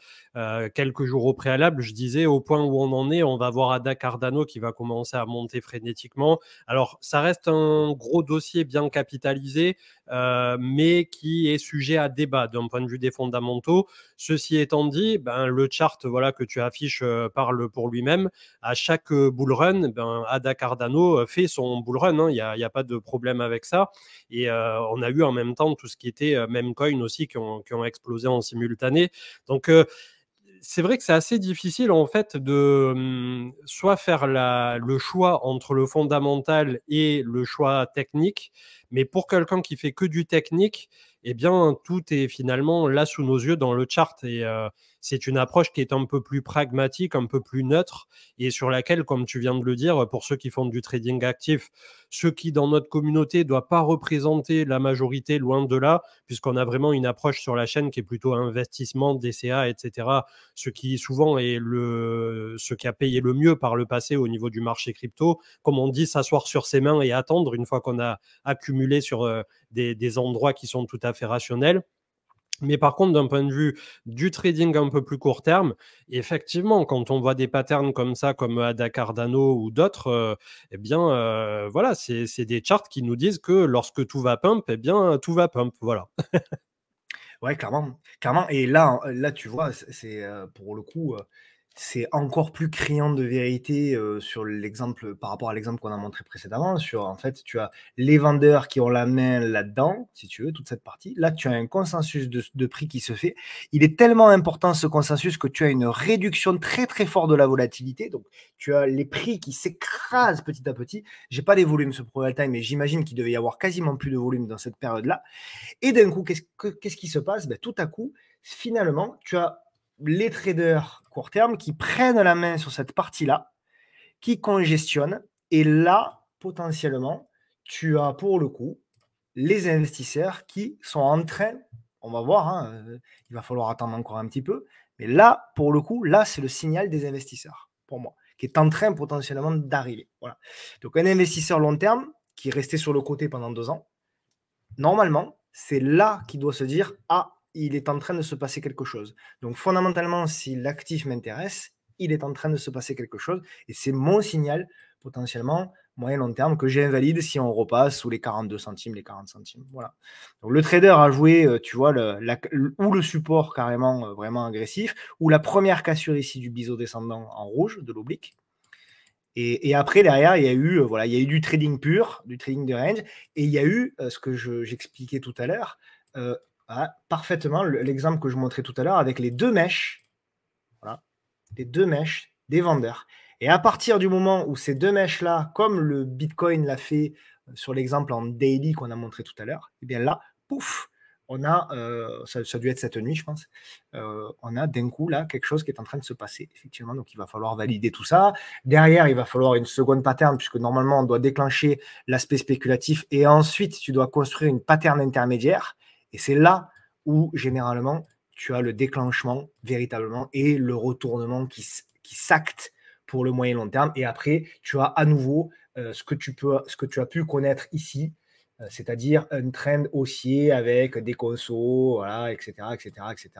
quelques jours au préalable, je disais au point où on en est, on va voir Ada Cardano qui va commencer à monter frénétiquement. Alors, ça reste un gros dossier bien capitalisé, euh, mais qui est sujet à débat d'un point de vue des fondamentaux. Ceci étant dit, ben, le chart voilà, que tu affiches euh, parle pour lui-même. À chaque euh, bull run, ben, Ada Cardano fait son bull run. Hein. Il n'y a, pas de problème avec ça. Et on a eu en même temps tout ce qui était même coin aussi qui ont, qui ont explosé en simultané. Donc, c'est vrai que c'est assez difficile en fait de mmh, soit faire le choix entre le fondamental et le choix technique, mais pour quelqu'un qui fait que du technique, eh bien tout est finalement là sous nos yeux dans le chart et euh, c'est une approche qui est un peu plus pragmatique, un peu plus neutre et sur laquelle, comme tu viens de le dire, pour ceux qui font du trading actif, ceux qui dans notre communauté ne doivent pas représenter la majorité, loin de là, puisqu'on a vraiment une approche sur la chaîne qui est plutôt investissement, DCA, etc. Ce qui souvent est le, ce qui a payé le mieux par le passé au niveau du marché crypto. Comme on dit, s'asseoir sur ses mains et attendre une fois qu'on a accumulé sur euh, des endroits qui sont tout à fait rationnels. Mais par contre, d'un point de vue du trading un peu plus court terme, effectivement, quand on voit des patterns comme ça, comme Ada euh, Cardano ou d'autres, euh, eh bien, euh, voilà, c'est des charts qui nous disent que lorsque tout va pump, eh bien, tout va pump. Voilà. ouais, clairement. Et là, là, tu vois, c'est pour le coup, c'est encore plus criant de vérité sur l'exemple par rapport à l'exemple qu'on a montré précédemment sur en fait tu as les vendeurs qui ont la main là-dedans si tu veux toute cette partie là tu as un consensus de, prix qui se fait il est tellement important ce consensus que tu as une réduction très très forte de la volatilité donc tu as les prix qui s'écrasent petit à petit j'ai pas les volumes ce Proval time mais j'imagine qu'il devait y avoir quasiment plus de volume dans cette période là et d'un coup qu'est-ce qui se passe ben, tout à coup finalement tu as les traders court terme qui prennent la main sur cette partie-là, qui congestionnent. Et là, potentiellement, tu as pour le coup les investisseurs qui sont en train, on va voir, hein, euh, il va falloir attendre encore un petit peu, mais là, pour le coup, là, c'est le signal des investisseurs, pour moi, qui est en train potentiellement d'arriver. Voilà. Donc un investisseur long terme qui est resté sur le côté pendant deux ans, normalement, c'est là qu'il doit se dire, ah, il est en train de se passer quelque chose. Donc fondamentalement, si l'actif m'intéresse, il est en train de se passer quelque chose. Et c'est mon signal potentiellement moyen long terme que j'invalide si on repasse sous les 42 centimes, les 40 centimes. Voilà. Donc le trader a joué, euh, tu vois, ou le support carrément euh, vraiment agressif, ou la première cassure ici du biseau descendant en rouge de l'oblique. Et, après, derrière, il y a eu, euh, voilà, il y a eu du trading pur, du trading de range, et il y a eu ce que j'expliquais tout à l'heure, parfaitement l'exemple que je montrais tout à l'heure avec les deux mèches. Voilà, les deux mèches des vendeurs. Et à partir du moment où ces deux mèches-là, comme le Bitcoin l'a fait euh, sur l'exemple en daily qu'on a montré tout à l'heure, et eh bien là, pouf, on a, euh, ça, a dû être cette nuit, je pense, euh, on a d'un coup là quelque chose qui est en train de se passer, effectivement. Donc il va falloir valider tout ça. Derrière, il va falloir une seconde pattern, puisque normalement, on doit déclencher l'aspect spéculatif et ensuite, tu dois construire une pattern intermédiaire. Et c'est là où, généralement, tu as le déclenchement véritablement et le retournement qui, s'acte pour le moyen long terme. Et après, tu as à nouveau euh, ce, que tu as pu connaître ici, euh, c'est-à-dire un trend haussier avec des consos, etc. etc., etc.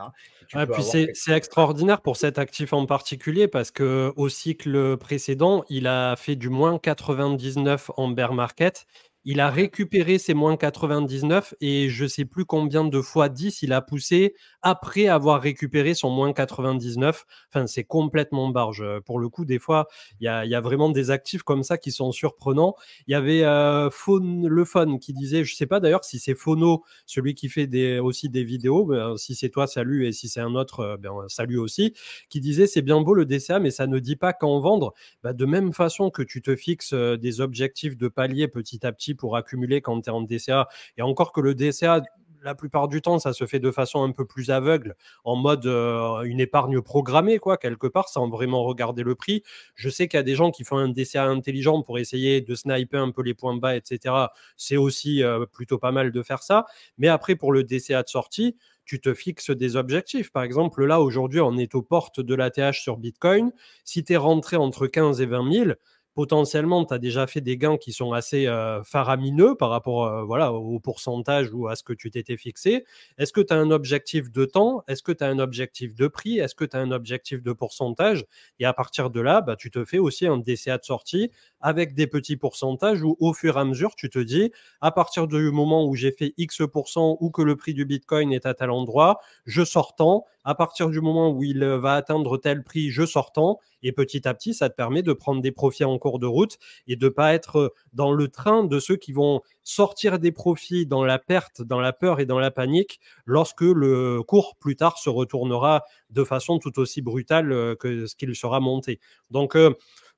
Et puis c'est extraordinaire pour cet actif en particulier parce qu'au cycle précédent, il a fait du moins 99 en bear market il a récupéré ses moins 99 et je sais plus combien de fois 10 il a poussé après avoir récupéré son moins 99. Enfin, c'est complètement barge. Pour le coup, des fois, il y, a, vraiment des actifs comme ça qui sont surprenants. Il y avait euh, Le Fun qui disait, je ne sais pas d'ailleurs si c'est Phono, celui qui fait aussi des vidéos, ben, si c'est toi, salut, et si c'est un autre, euh, ben, salut aussi, qui disait, c'est bien beau le DCA, mais ça ne dit pas qu'en vendre. Bah, de même façon que tu te fixes euh, des objectifs de palier petit à petit pour accumuler quand tu es en DCA. Et encore que le DCA, la plupart du temps, ça se fait de façon un peu plus aveugle, en mode euh, une épargne programmée, quoi, quelque part, sans vraiment regarder le prix. Je sais qu'il y a des gens qui font un DCA intelligent pour essayer de sniper un peu les points bas, etc. C'est aussi euh, plutôt pas mal de faire ça. Mais après, pour le DCA de sortie, tu te fixes des objectifs. Par exemple, là, aujourd'hui, on est aux portes de l'ATH sur Bitcoin. Si tu es rentré entre 15 et 20 000, potentiellement, tu as déjà fait des gains qui sont assez euh, faramineux par rapport euh, voilà, au pourcentage ou à ce que tu t'étais fixé. Est-ce que tu as un objectif de temps Est-ce que tu as un objectif de prix Est-ce que tu as un objectif de pourcentage Et à partir de là, bah, tu te fais aussi un DCA de sortie avec des petits pourcentages où au fur et à mesure, tu te dis, à partir du moment où j'ai fait X% ou que le prix du Bitcoin est à tel endroit, je sors tant à partir du moment où il euh, va atteindre tel prix, je sortant. Et petit à petit, ça te permet de prendre des profits en cours de route et de ne pas être euh, dans le train de ceux qui vont sortir des profits dans la perte, dans la peur et dans la panique lorsque le cours plus tard se retournera de façon tout aussi brutale euh, que ce qu'il sera monté. Donc,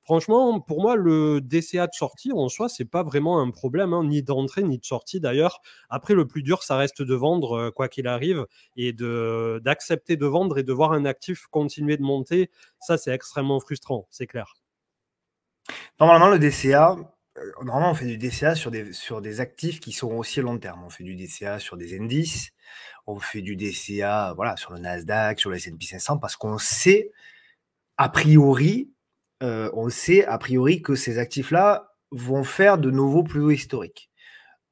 Franchement, pour moi, le DCA de sortie en soi, c'est pas vraiment un problème, hein, ni d'entrée ni de sortie d'ailleurs. Après, le plus dur, ça reste de vendre euh, quoi qu'il arrive et de d'accepter de vendre et de voir un actif continuer de monter. Ça, c'est extrêmement frustrant, c'est clair. Normalement, le DCA, euh, normalement, on fait du DCA sur des, sur des actifs qui sont aussi long terme. On fait du DCA sur des indices, on fait du DCA voilà, sur le Nasdaq, sur le S&P 500, parce qu'on sait, a priori, euh, on sait a priori que ces actifs-là vont faire de nouveaux plus hauts historiques.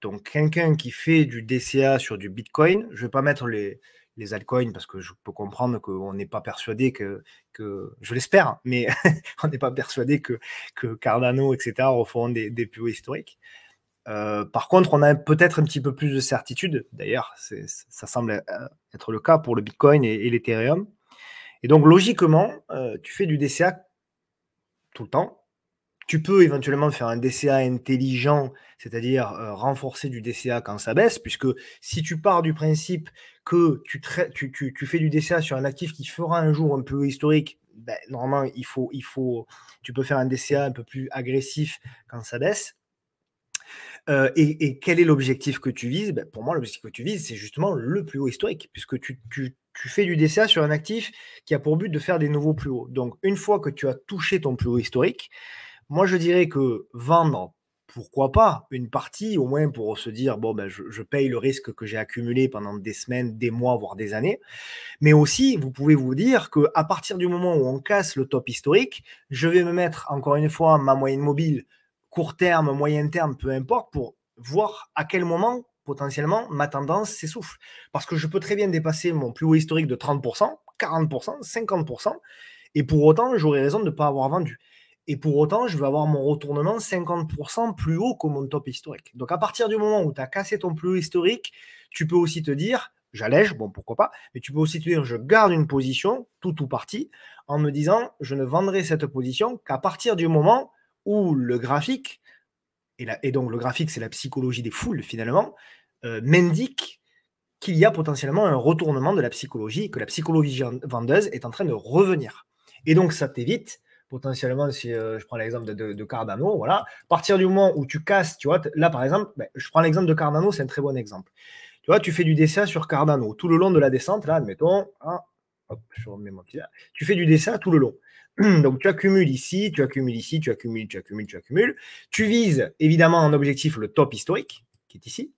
Donc, quelqu'un qui fait du DCA sur du Bitcoin, je ne vais pas mettre les, les altcoins parce que je peux comprendre qu'on n'est pas persuadé que, je l'espère, hein, mais [LAUGHS] on n'est pas persuadé que, Cardano, etc., referont des, des plus hauts historiques. Euh, par contre, on a peut-être un petit peu plus de certitude. D'ailleurs, ça semble euh, être le cas pour le Bitcoin et, l'Ethereum. Et donc, logiquement, tu fais du DCA tout le temps. Tu peux éventuellement faire un DCA intelligent, c'est-à-dire euh, renforcer du DCA quand ça baisse, puisque si tu pars du principe que tu, tu, tu, fais du DCA sur un actif qui fera un jour un peu historique, ben, normalement, il faut, il faut, tu peux faire un DCA un peu plus agressif quand ça baisse. Euh, et, quel est l'objectif que tu vises ben, Pour moi, l'objectif que tu vises, c'est justement le plus haut historique, puisque tu, tu, tu fais du DCA sur un actif qui a pour but de faire des nouveaux plus hauts. Donc, une fois que tu as touché ton plus haut historique, moi, je dirais que vendre, pourquoi pas, une partie, au moins pour se dire, bon, ben, je, je paye le risque que j'ai accumulé pendant des semaines, des mois, voire des années. Mais aussi, vous pouvez vous dire qu'à partir du moment où on casse le top historique, je vais me mettre, encore une fois, ma moyenne mobile, court terme, moyen terme, peu importe, pour voir à quel moment potentiellement, ma tendance s'essouffle. Parce que je peux très bien dépasser mon plus haut historique de 30%, 40%, 50%, et pour autant, j'aurais raison de ne pas avoir vendu. Et pour autant, je vais avoir mon retournement 50% plus haut que mon top historique. Donc à partir du moment où tu as cassé ton plus haut historique, tu peux aussi te dire, j'allège, bon pourquoi pas, mais tu peux aussi te dire je garde une position, tout ou partie, en me disant je ne vendrai cette position qu'à partir du moment où le graphique et, donc le graphique, c'est la psychologie des foules finalement, euh, m'indique qu'il y a potentiellement un retournement de la psychologie, que la psychologie vendeuse est en train de revenir. Et donc ça t'évite potentiellement, si euh, je prends l'exemple de, Cardano, voilà, à partir du moment où tu casses, tu vois, là par exemple, ben, je prends l'exemple de Cardano, c'est un très bon exemple. Tu vois, tu fais du dessin sur Cardano, tout le long de la descente, là, admettons, hein, hop, je remets mon tu fais du dessin tout le long. [CLEARS THROAT] Donc tu accumules ici, tu accumules ici, tu accumules, tu accumules, tu accumules. Tu vises évidemment un objectif le top historique, qui est ici.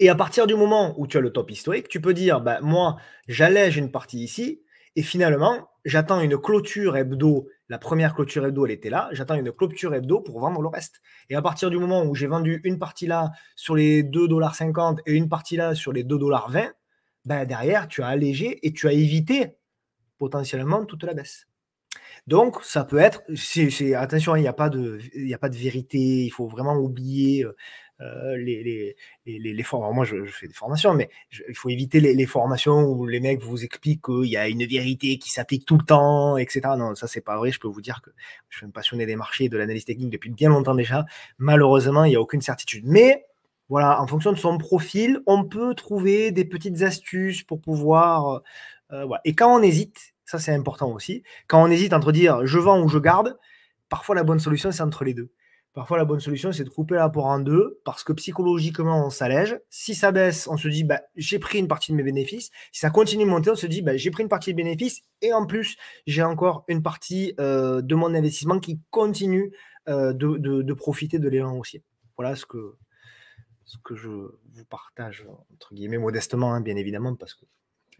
Et à partir du moment où tu as le top historique, tu peux dire, bah, moi, j'allège une partie ici, et finalement, j'attends une clôture hebdo. La première clôture hebdo, elle était là. J'attends une clôture hebdo pour vendre le reste. Et à partir du moment où j'ai vendu une partie là sur les 2,50$ et une partie là sur les 2,20$, ben derrière, tu as allégé et tu as évité potentiellement toute la baisse. Donc, ça peut être, attention, hein, il n'y a, pas de, vérité, il faut vraiment oublier euh, euh, les, formations. Moi, je, fais des formations, mais il faut éviter les, formations où les mecs vous expliquent qu'il y a une vérité qui s'applique tout le temps, etc. Non, ça, c'est pas vrai. Je peux vous dire que je suis un passionné des marchés et de l'analyse technique depuis bien longtemps déjà. Malheureusement, il n'y a aucune certitude. Mais voilà, en fonction de son profil, on peut trouver des petites astuces pour pouvoir. Euh, et quand on hésite, c'est important aussi. Quand on hésite entre dire je vends ou je garde, parfois la bonne solution, c'est entre les deux. Parfois, la bonne solution, c'est de couper la en deux parce que psychologiquement, on s'allège. Si ça baisse, on se dit bah, j'ai pris une partie de mes bénéfices. Si ça continue de monter, on se dit bah, j'ai pris une partie de bénéfices et en plus, j'ai encore une partie euh, de mon investissement qui continue euh, de, profiter de l'élan haussier. Voilà ce que, ce que je vous partage, entre guillemets, modestement, hein, bien évidemment, parce que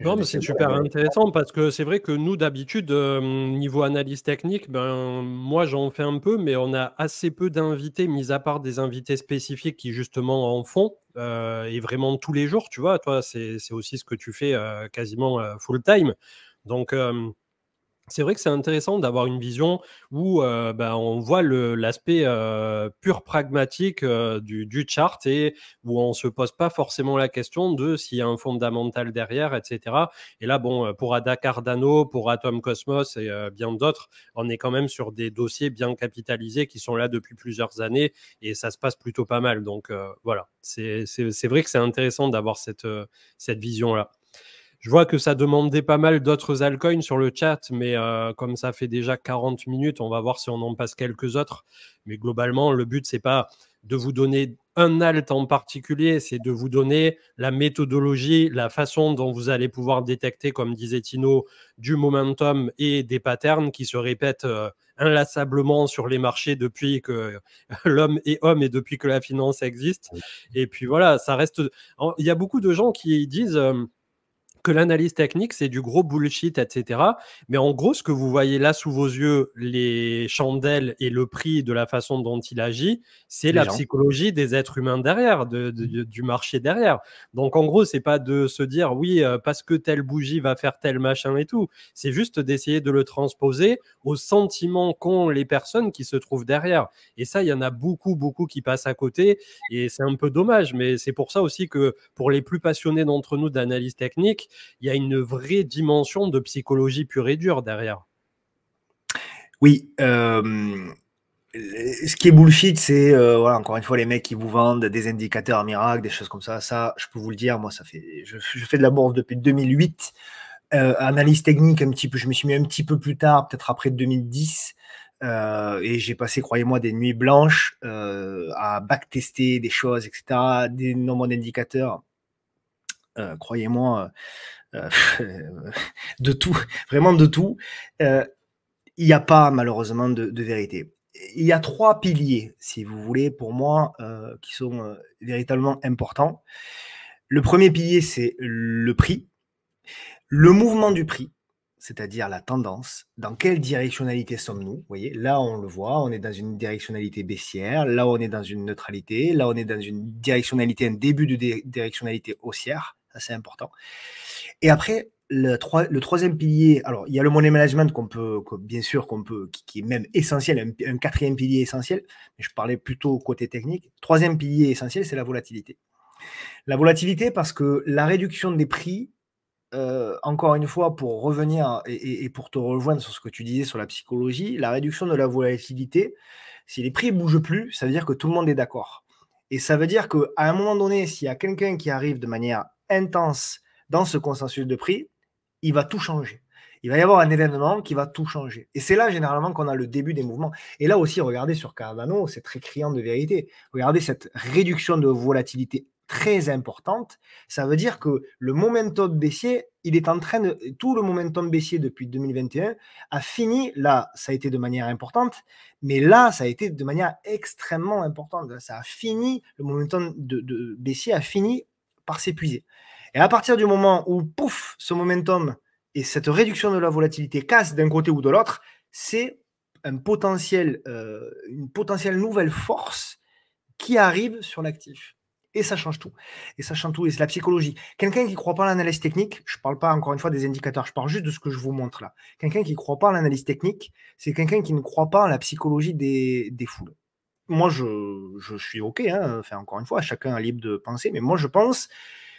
non, mais c'est euh, super intéressant parce que c'est vrai que nous, d'habitude, euh, niveau analyse technique, ben, moi j'en fais un peu, mais on a assez peu d'invités, mis à part des invités spécifiques qui justement en font, euh, et vraiment tous les jours, tu vois. Toi, c'est aussi ce que tu fais quasiment full time. Donc, c'est vrai que c'est intéressant d'avoir une vision où euh, ben, on voit l'aspect euh, pur pragmatique euh, du, chart et où on ne se pose pas forcément la question de s'il y a un fondamental derrière, etc. Et là, bon, pour Ada Cardano, pour Atom Cosmos et bien d'autres, on est quand même sur des dossiers bien capitalisés qui sont là depuis plusieurs années et ça se passe plutôt pas mal. Donc voilà, c'est vrai que c'est intéressant d'avoir cette vision-là. Je vois que ça demandait pas mal d'autres altcoins sur le chat, mais euh, comme ça fait déjà 40 minutes, on va voir si on en passe quelques autres. Mais globalement, le but, c'est pas de vous donner un alt en particulier, c'est de vous donner la méthodologie, la façon dont vous allez pouvoir détecter, comme disait Tino, du momentum et des patterns qui se répètent euh, inlassablement sur les marchés depuis que [LAUGHS] l'homme est homme et depuis que la finance existe. Et puis voilà, ça reste. Il y a beaucoup de gens qui disent. Euh, que l'analyse technique, c'est du gros bullshit, etc. Mais en gros, ce que vous voyez là sous vos yeux, les chandelles et le prix de la façon dont il agit, c'est la psychologie des êtres humains derrière, du marché derrière. Donc en gros, c'est pas de se dire oui, euh, parce que telle bougie va faire tel machin et tout. C'est juste d'essayer de le transposer aux sentiments qu'ont les personnes qui se trouvent derrière. Et ça, il y en a beaucoup, beaucoup qui passent à côté. Et c'est un peu dommage, mais c'est pour ça aussi que pour les plus passionnés d'entre nous d'analyse technique, il y a une vraie dimension de psychologie pure et dure derrière. Oui. Euh, ce qui est bullshit, c'est euh, encore une fois les mecs qui vous vendent des indicateurs miracles, des choses comme ça. Ça, je peux vous le dire, moi, ça fait, je, fais de la bourse depuis 2008. Euh, analyse technique, un petit peu, je me suis mis un petit peu plus tard, peut-être après 2010. et j'ai passé, croyez-moi, des nuits blanches à back-tester des choses, etc., des nombres d'indicateurs. Euh, croyez-moi, euh, euh, [LAUGHS] de tout, vraiment de tout, il n'y a pas malheureusement de, vérité. Il y a trois piliers, si vous voulez, pour moi, qui sont véritablement importants. Le premier pilier, c'est le prix, le mouvement du prix, c'est-à-dire la tendance, dans quelle directionnalité sommes-nous voyez, là on le voit, on est dans une directionnalité baissière, là on est dans une neutralité, là on est dans une directionnalité, un début de directionnalité haussière c'est important. Et après, le, le, troisième pilier, alors il y a le money management qu'on peut, bien sûr, qu'on peut, qui, est même essentiel, un, quatrième pilier essentiel, mais je parlais plutôt côté technique. Troisième pilier essentiel, c'est la volatilité. La volatilité parce que la réduction des prix, euh, encore une fois, pour revenir et, et, pour te rejoindre sur ce que tu disais sur la psychologie, la réduction de la volatilité, si les prix ne bougent plus, ça veut dire que tout le monde est d'accord. Et ça veut dire qu'à un moment donné, s'il y a quelqu'un qui arrive de manière intense dans ce consensus de prix, il va tout changer. Il va y avoir un événement qui va tout changer. Et c'est là généralement qu'on a le début des mouvements. Et là aussi, regardez sur Cardano, c'est très criant de vérité. Regardez cette réduction de volatilité très importante. Ça veut dire que le momentum baissier, il est en train de, tout le momentum baissier depuis 2021 a fini. Là, ça a été de manière importante, mais là, ça a été de manière extrêmement importante. Ça a fini, le momentum de, de baissier a fini par s'épuiser. Et à partir du moment où, pouf, ce momentum et cette réduction de la volatilité casse d'un côté ou de l'autre, c'est un potentiel, euh, une potentielle nouvelle force qui arrive sur l'actif. Et ça change tout. Et ça change tout. Et c'est la psychologie. Quelqu'un qui ne croit pas en l'analyse technique, je ne parle pas encore une fois des indicateurs, je parle juste de ce que je vous montre là. Quelqu'un qui ne croit pas à l'analyse technique, c'est quelqu'un qui ne croit pas en la psychologie des, des foules moi, je, je suis OK, hein, enfin, encore une fois, chacun a libre de penser, mais moi, je pense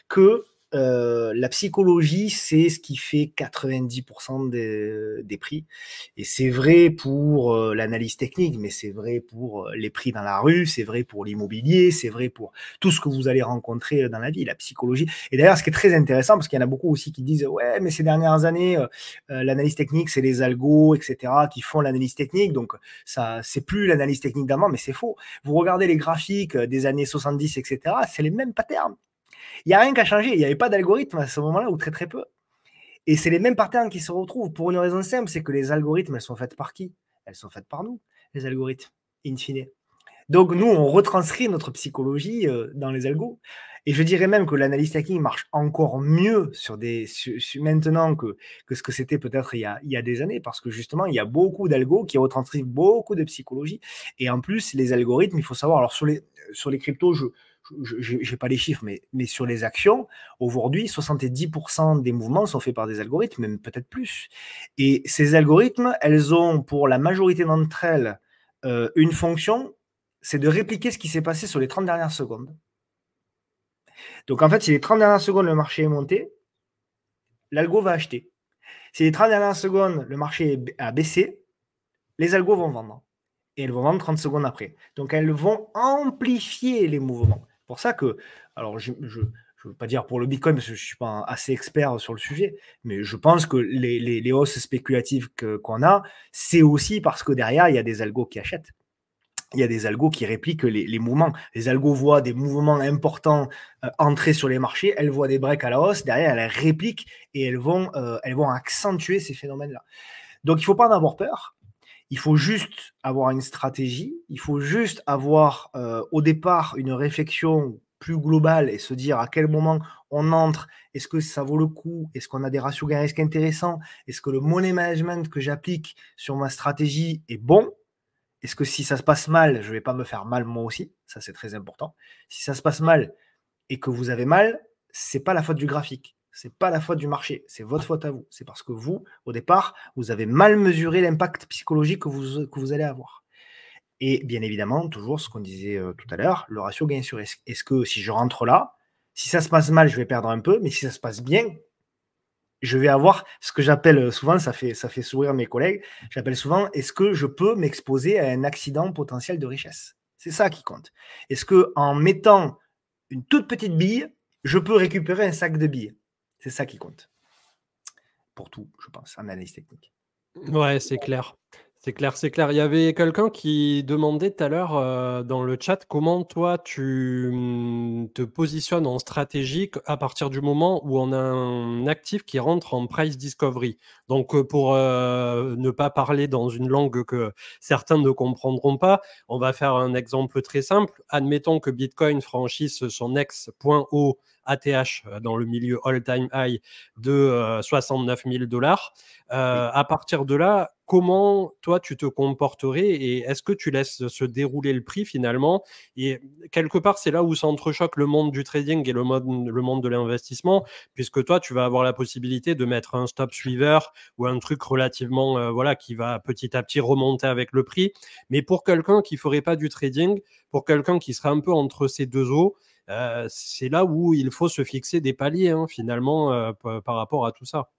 que euh, la psychologie, c'est ce qui fait 90% des, prix. Et c'est vrai pour euh, l'analyse technique, mais c'est vrai pour euh, les prix dans la rue, c'est vrai pour l'immobilier, c'est vrai pour tout ce que vous allez rencontrer dans la vie, la psychologie. Et d'ailleurs, ce qui est très intéressant, parce qu'il y en a beaucoup aussi qui disent, ouais, mais ces dernières années, l'analyse technique, c'est les algos, etc., qui font l'analyse technique. Donc, ça, c'est plus l'analyse technique d'avant, mais c'est faux. Vous regardez les graphiques des années 70, etc., c'est les mêmes patterns. Il n'y a rien qu'à changer. Il n'y avait pas d'algorithme à ce moment-là, ou très très peu. Et c'est les mêmes patterns qui se retrouvent pour une raison simple, c'est que les algorithmes, elles sont faites par qui Elles sont faites par nous, les algorithmes, in fine. Donc nous, on retranscrit notre psychologie euh, dans les algos. Et je dirais même que l'analyse hacking marche encore mieux sur des, maintenant que, ce que c'était peut-être il, y a, il des années, parce que justement, il y a beaucoup d'algos qui retranscrivent beaucoup de psychologie. Et en plus, les algorithmes, il faut savoir, alors sur les, sur les cryptos, je, je n'ai pas les chiffres, mais, sur les actions, aujourd'hui, 70% des mouvements sont faits par des algorithmes, même peut-être plus. Et ces algorithmes, elles ont pour la majorité d'entre elles euh, une fonction, c'est de répliquer ce qui s'est passé sur les 30 dernières secondes. Donc en fait, si les 30 dernières secondes, le marché est monté, l'algo va acheter. Si les 30 dernières secondes, le marché a baissé, les algos vont vendre et elles vont vendre 30 secondes après. Donc elles vont amplifier les mouvements pour ça que, alors je ne veux pas dire pour le Bitcoin, parce que je ne suis pas assez expert sur le sujet, mais je pense que les, hausses spéculatives qu'on a, c'est aussi parce que derrière, il y a des algos qui achètent il y a des algos qui répliquent les, mouvements. Les algos voient des mouvements importants euh, entrer sur les marchés, elles voient des breaks à la hausse, derrière elles répliquent et elles vont, euh, elles vont accentuer ces phénomènes-là. Donc il ne faut pas en avoir peur. Il faut juste avoir une stratégie, il faut juste avoir euh, au départ une réflexion plus globale et se dire à quel moment on entre, est-ce que ça vaut le coup, est-ce qu'on a des ratios gain-risque intéressants, est-ce que le money management que j'applique sur ma stratégie est bon, est-ce que si ça se passe mal, je ne vais pas me faire mal moi aussi, ça c'est très important. Si ça se passe mal et que vous avez mal, c'est pas la faute du graphique, c'est pas la faute du marché, c'est votre faute à vous. C'est parce que vous, au départ, vous avez mal mesuré l'impact psychologique que vous, allez avoir. Et bien évidemment, toujours ce qu'on disait euh, tout à l'heure, le ratio gain sur risque. Est-ce que si je rentre là, si ça se passe mal, je vais perdre un peu, mais si ça se passe bien, je vais avoir ce que j'appelle euh, souvent, ça fait, ça fait sourire mes collègues, j'appelle souvent, est-ce que je peux m'exposer à un accident potentiel de richesse C'est ça qui compte. Est-ce que en mettant une toute petite bille, je peux récupérer un sac de billes c'est ça qui compte. Pour tout, je pense, en analyse technique. Ouais, c'est clair. C'est clair, c'est clair. Il y avait quelqu'un qui demandait tout à l'heure euh, dans le chat comment toi tu mm, te positionnes en stratégique à partir du moment où on a un actif qui rentre en price discovery. Donc euh, pour euh, ne pas parler dans une langue que certains ne comprendront pas, on va faire un exemple très simple. Admettons que Bitcoin franchisse son ex point ATH euh, dans le milieu all-time high de 69 euh, 000 dollars. Euh, à partir de là, comment toi tu te comporterais et est-ce que tu laisses se dérouler le prix finalement Et quelque part, c'est là où s'entrechoque le monde du trading et le monde, de l'investissement, puisque toi tu vas avoir la possibilité de mettre un stop suiveur ou un truc relativement voilà qui va petit à petit remonter avec le prix. Mais pour quelqu'un qui ferait pas du trading, pour quelqu'un qui serait un peu entre ces deux eaux, euh, c'est là où il faut se fixer des paliers hein, finalement euh, par rapport à tout ça.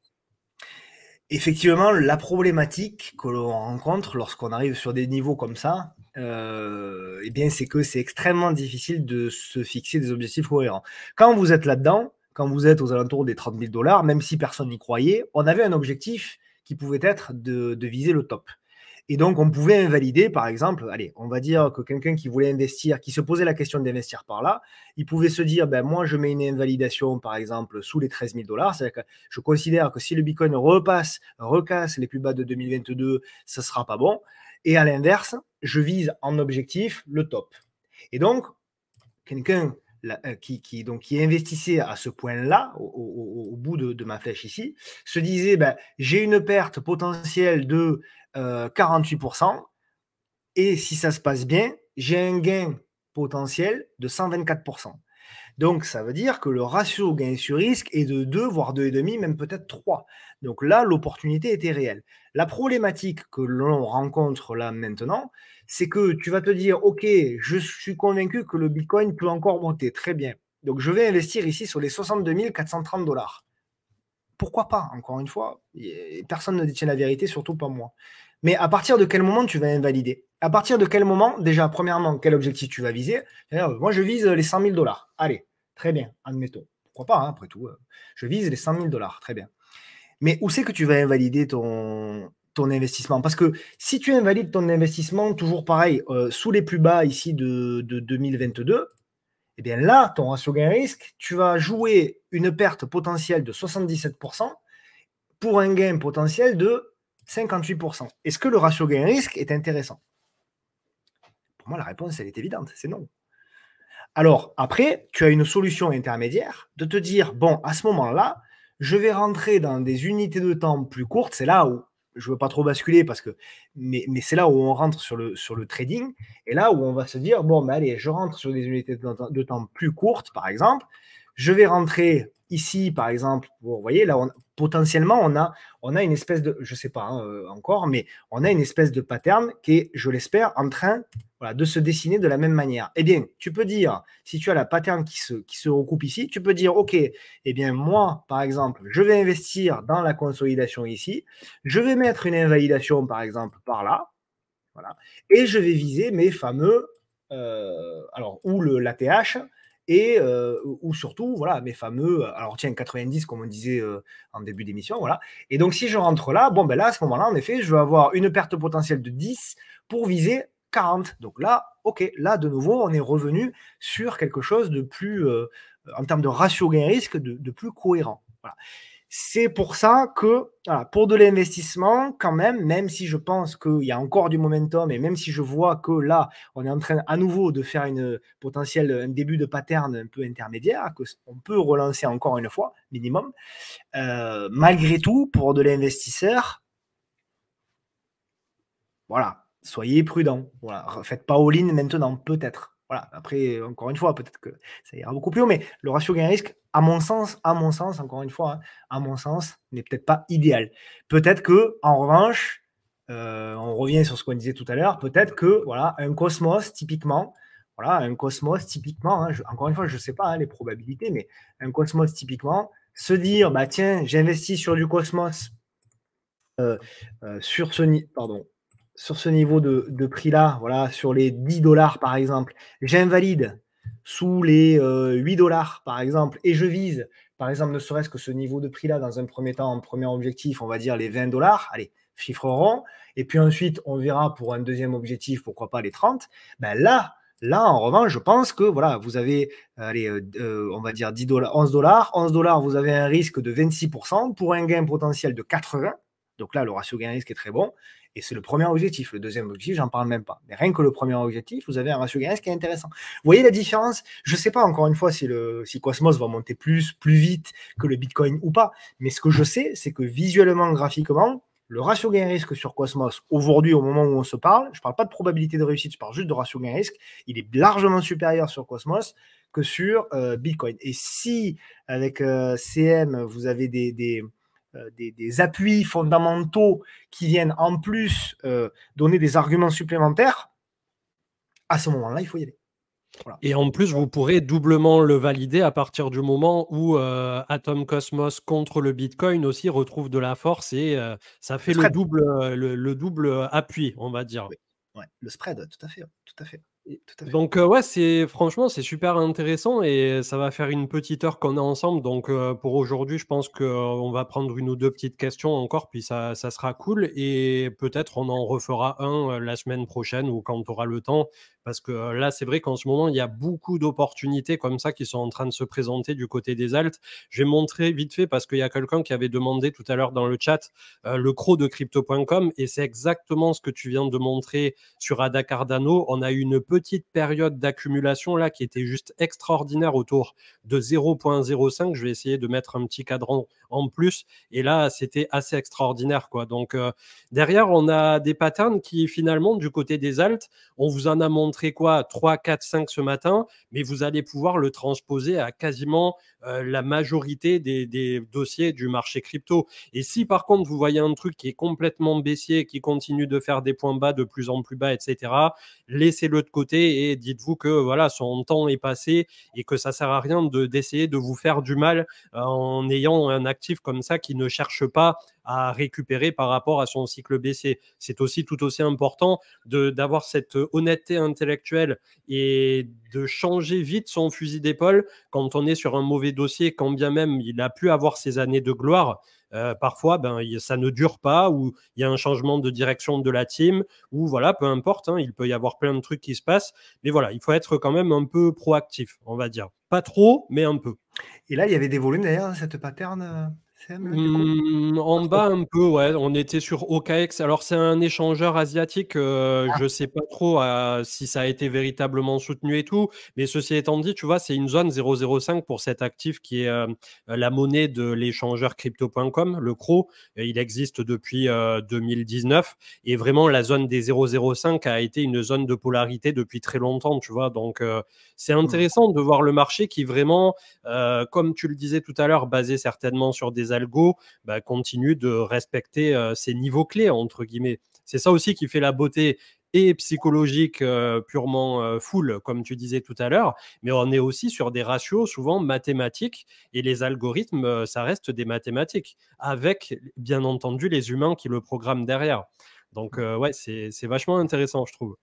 Effectivement, la problématique que l'on rencontre lorsqu'on arrive sur des niveaux comme ça, euh, eh bien, c'est que c'est extrêmement difficile de se fixer des objectifs cohérents. Quand vous êtes là-dedans, quand vous êtes aux alentours des 30 000 dollars, même si personne n'y croyait, on avait un objectif qui pouvait être de viser le top. Et donc, on pouvait invalider, par exemple, allez, on va dire que quelqu'un qui voulait investir, qui se posait la question d'investir par là, il pouvait se dire, ben, moi, je mets une invalidation, par exemple, sous les 13 000 dollars. C'est-à-dire que je considère que si le Bitcoin repasse, recasse les plus bas de 2022, ça sera pas bon. Et à l'inverse, je vise en objectif le top. Et donc, quelqu'un euh, qui, donc, qui investissait à ce point-là, au, bout de, ma flèche ici, se disait ben, j'ai une perte potentielle de 48%, euh, et si ça se passe bien, j'ai un gain potentiel de 124%. Donc, ça veut dire que le ratio gain sur risque est de 2, voire 2,5, même peut-être 3. Donc là, l'opportunité était réelle. La problématique que l'on rencontre là maintenant, c'est que tu vas te dire, OK, je suis convaincu que le Bitcoin peut encore monter. Très bien. Donc, je vais investir ici sur les 62 430 dollars. Pourquoi pas Encore une fois, personne ne détient la vérité, surtout pas moi. Mais à partir de quel moment tu vas invalider À partir de quel moment, déjà, premièrement, quel objectif tu vas viser Moi, je vise les 100 000 dollars. Allez, très bien, admettons. Pourquoi pas, hein, après tout. Euh, je vise les 100 000 dollars, très bien. Mais où c'est que tu vas invalider ton, ton investissement Parce que si tu invalides ton investissement, toujours pareil, euh, sous les plus bas ici de, de 2022, eh bien là, ton ratio gain-risque, tu vas jouer une perte potentielle de 77% pour un gain potentiel de 58%. Est-ce que le ratio gain-risque est intéressant Pour moi, la réponse, elle est évidente, c'est non. Alors, après, tu as une solution intermédiaire de te dire, bon, à ce moment-là, je vais rentrer dans des unités de temps plus courtes, c'est là où je ne veux pas trop basculer parce que, mais, c'est là où on rentre sur le, sur le trading et là où on va se dire bon, mais allez, je rentre sur des unités de temps plus courtes, par exemple, je vais rentrer ici, par exemple, vous voyez, là, potentiellement, on a, on a une espèce de, je ne sais pas hein, euh, encore, mais on a une espèce de pattern qui est, je l'espère, en train de se dessiner de la même manière. Eh bien, tu peux dire, si tu as la pattern qui se, qui se recoupe ici, tu peux dire, OK, eh bien, moi, par exemple, je vais investir dans la consolidation ici, je vais mettre une invalidation, par exemple, par là, voilà, et je vais viser mes fameux, euh, alors, ou le, l'ATH, et ou surtout voilà mes fameux alors tiens 90 comme on disait en début d'émission voilà et donc si je rentre là bon ben là à ce moment-là en effet je vais avoir une perte potentielle de 10 pour viser 40 donc là ok là de nouveau on est revenu sur quelque chose de plus en termes de ratio gain risque de, de plus cohérent voilà c'est pour ça que, pour de l'investissement, quand même, même si je pense qu'il y a encore du momentum et même si je vois que là, on est en train à nouveau de faire une potentielle, un début de pattern un peu intermédiaire, qu'on peut relancer encore une fois, minimum, euh, malgré tout, pour de l'investisseur, voilà, soyez prudent. Voilà, faites pas all-in maintenant, peut-être. Voilà. Après, encore une fois, peut-être que ça ira beaucoup plus haut, mais le ratio gain-risque, à mon sens, à mon sens, encore une fois, hein, à mon sens, n'est peut-être pas idéal. Peut-être que, en revanche, euh, on revient sur ce qu'on disait tout à l'heure, peut-être que, voilà, un Cosmos, typiquement, voilà, un Cosmos, typiquement, hein, encore une fois, je ne sais pas hein, les probabilités, mais un Cosmos, typiquement, se dire, bah tiens, j'investis sur du Cosmos, euh, euh, sur ce, pardon, sur ce niveau de, prix-là, voilà, sur les 10 dollars par exemple, j'invalide sous les 8 euh, dollars par exemple, et je vise, par exemple, ne serait-ce que ce niveau de prix-là, dans un premier temps, en premier objectif, on va dire les 20 dollars, allez, chiffre rond, et puis ensuite, on verra pour un deuxième objectif, pourquoi pas les 30, ben là, Là, en revanche, je pense que voilà, vous avez, euh, euh, on va dire 10 dollars, 11 dollars. 11 dollars, vous avez un risque de 26% pour un gain potentiel de 80. Donc là, le ratio gain-risque est très bon. Et c'est le premier objectif. Le deuxième objectif, j'en parle même pas. Mais rien que le premier objectif, vous avez un ratio gain-risque qui est intéressant. Vous voyez la différence Je ne sais pas encore une fois si, Cosmos va monter plus, plus vite que le Bitcoin ou pas. Mais ce que je sais, c'est que visuellement, graphiquement, le ratio gain-risque sur Cosmos, aujourd'hui, au moment où on se parle, je ne parle pas de probabilité de réussite, je parle juste de ratio gain-risque, il est largement supérieur sur Cosmos que sur euh, Bitcoin. Et si avec euh, CM, vous avez des, euh, des, appuis fondamentaux qui viennent en plus euh, donner des arguments supplémentaires, à ce moment-là, il faut y aller. Et en plus, vous pourrez doublement le valider à partir du moment où euh, Atom Cosmos contre le Bitcoin aussi retrouve de la force et ça fait le, double, le, double appui, on va dire. Le spread, tout à fait. Tout à fait. Donc euh, ouais, c'est franchement c'est super intéressant et ça va faire une petite heure qu'on est ensemble. Donc euh, pour aujourd'hui, je pense qu'on euh, va prendre une ou deux petites questions encore, puis ça, sera cool et peut-être on en refera un la semaine prochaine ou quand on aura le temps parce que euh, là, c'est vrai qu'en ce moment, il y a beaucoup d'opportunités comme ça qui sont en train de se présenter du côté des Altes. vais montrer vite fait parce qu'il y a quelqu'un qui avait demandé tout à l'heure dans le chat euh, le croc de crypto.com et c'est exactement ce que tu viens de montrer sur Ada Cardano. On a eu une petite période d'accumulation là qui était juste extraordinaire autour de 0.05. Je vais essayer de mettre un petit cadran en plus et là, c'était assez extraordinaire quoi. Donc euh, derrière, on a des patterns qui finalement du côté des Altes, on vous en a montré quoi 3, 4, 5 ce matin, mais vous allez pouvoir le transposer à quasiment euh, la majorité des, dossiers du marché crypto. Et si par contre vous voyez un truc qui est complètement baissier, qui continue de faire des points bas de plus en plus bas, etc., laissez-le de côté et dites-vous que voilà, son temps est passé et que ça sert à rien d'essayer de, vous faire du mal euh, en ayant un actif comme ça qui ne cherche pas à récupérer par rapport à son cycle baissé. C'est aussi tout aussi important d'avoir cette euh, honnêteté intellectuelle et de changer vite son fusil d'épaule quand on est sur un mauvais dossier, quand bien même il a pu avoir ses années de gloire. Euh, parfois, ben, ça ne dure pas, ou il y a un changement de direction de la team, ou voilà, peu importe, hein, il peut y avoir plein de trucs qui se passent. Mais voilà, il faut être quand même un peu proactif, on va dire. Pas trop, mais un peu. Et là, il y avait des volumes derrière hein, cette pattern euh Mmh, en bas un peu, ouais. On était sur OKX. Alors c'est un échangeur asiatique. Euh, ah. Je sais pas trop euh, si ça a été véritablement soutenu et tout. Mais ceci étant dit, tu vois, c'est une zone 005 pour cet actif qui est euh, la monnaie de l'échangeur crypto.com, le CRO. Il existe depuis 2019 et vraiment la zone des 005 a été une zone de polarité depuis très longtemps, tu vois. Donc c'est mmh. intéressant de voir le marché qui vraiment, comme tu le disais tout à l'heure, basé certainement sur des algos bah, continuent de respecter euh, ces niveaux clés, entre guillemets. C'est ça aussi qui fait la beauté et psychologique euh, purement foule euh, full, comme tu disais tout à l'heure, mais on est aussi sur des ratios souvent mathématiques et les algorithmes, ça reste des mathématiques, avec bien entendu les humains qui le programment derrière. Donc ouais, c'est vachement intéressant, je trouve.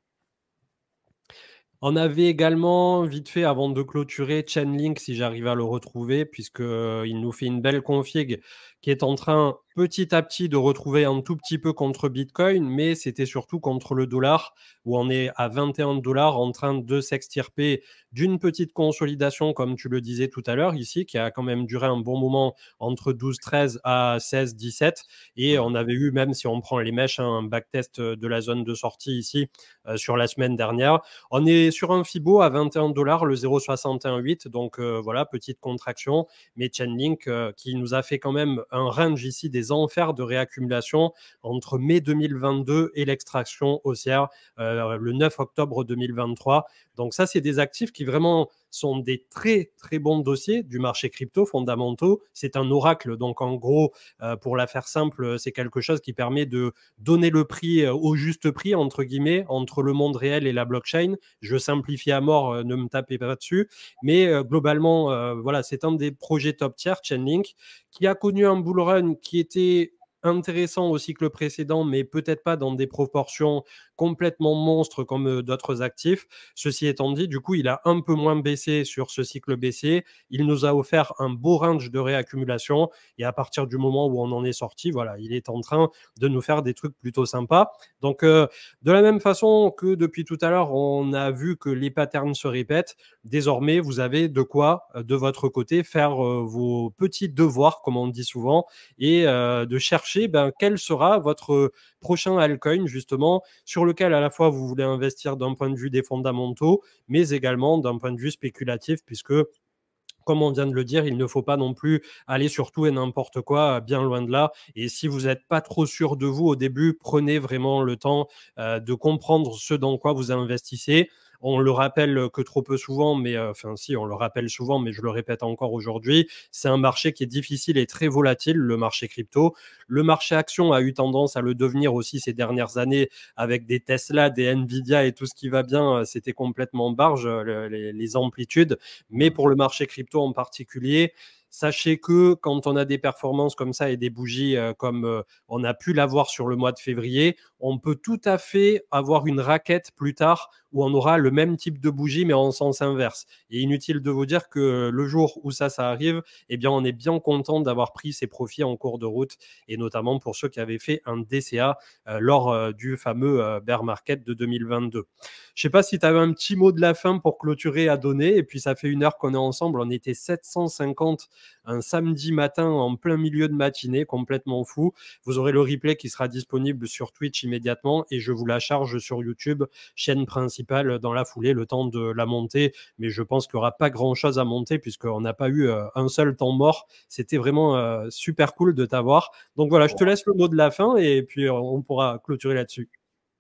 On avait également, vite fait, avant de clôturer, Chainlink, si j'arrive à le retrouver, puisqu'il euh, nous fait une belle config qui est en train petit à petit de retrouver un tout petit peu contre Bitcoin, mais c'était surtout contre le dollar, où on est à 21 dollars en train de s'extirper d'une petite consolidation, comme tu le disais tout à l'heure ici, qui a quand même duré un bon moment entre 12-13 à 16-17. Et on avait eu, même si on prend les mèches, hein, un backtest de la zone de sortie ici euh, sur la semaine dernière. On est sur un FIBO à 21 dollars, le 0,618. Donc euh, voilà, petite contraction. Mais Chainlink euh, qui nous a fait quand même un range ici des des enfers de réaccumulation entre mai 2022 et l'extraction haussière euh, le 9 octobre 2023. Donc ça, c'est des actifs qui vraiment sont des très très bons dossiers du marché crypto fondamentaux. C'est un oracle, donc en gros, euh, pour la faire simple, c'est quelque chose qui permet de donner le prix euh, au juste prix, entre guillemets, entre le monde réel et la blockchain. Je simplifie à mort, euh, ne me tapez pas dessus. Mais globalement, voilà, c'est un des projets top tier, Chainlink, qui a connu un bull run qui était intéressant au cycle précédent, mais peut-être pas dans des proportions complètement monstre comme euh, d'autres actifs. Ceci étant dit, du coup, il a un peu moins baissé sur ce cycle baissé Il nous a offert un beau range de réaccumulation. Et à partir du moment où on en est sorti, voilà, il est en train de nous faire des trucs plutôt sympas. Donc, euh, de la même façon que depuis tout à l'heure, on a vu que les patterns se répètent, désormais, vous avez de quoi, euh, de votre côté, faire vos petits devoirs, comme on dit souvent, et de chercher ben, quel sera votre prochain altcoin, justement, sur lequel à la fois vous voulez investir d'un point de vue des fondamentaux, mais également d'un point de vue spéculatif, puisque comme on vient de le dire, il ne faut pas non plus aller sur tout et n'importe quoi, euh, bien loin de là. Et si vous n'êtes pas trop sûr de vous au début, prenez vraiment le temps euh, de comprendre ce dans quoi vous investissez. On le rappelle euh, que trop peu souvent, mais euh, enfin si, on le rappelle souvent, mais je le répète encore aujourd'hui, c'est un marché qui est difficile et très volatile, le marché crypto. Le marché action a eu tendance à le devenir aussi ces dernières années avec des Tesla, des Nvidia et tout ce qui va bien. Euh, c'était complètement barge, les, les amplitudes. Mais mmh. pour le marché crypto en particulier, Sachez que quand on a des performances comme ça et des bougies comme on a pu l'avoir sur le mois de février, on peut tout à fait avoir une raquette plus tard où on aura le même type de bougie, mais en sens inverse. Et inutile de vous dire que le jour où ça, ça arrive, eh bien, on est bien content d'avoir pris ces profits en cours de route, et notamment pour ceux qui avaient fait un DCA euh, lors euh, du fameux euh, bear market de 2022. Je sais pas si tu avais un petit mot de la fin pour clôturer à donner, et puis ça fait une heure qu'on est ensemble, on était 750 un samedi matin en plein milieu de matinée, complètement fou. Vous aurez le replay qui sera disponible sur Twitch immédiatement, et je vous la charge sur YouTube, chaîne principale dans la foulée, le temps de la montée. Mais je pense qu'il n'y aura pas grand-chose à monter puisqu'on n'a pas eu euh, un seul temps mort. C'était vraiment euh, super cool de t'avoir. Donc voilà, je te laisse le mot de la fin et puis euh, on pourra clôturer là-dessus.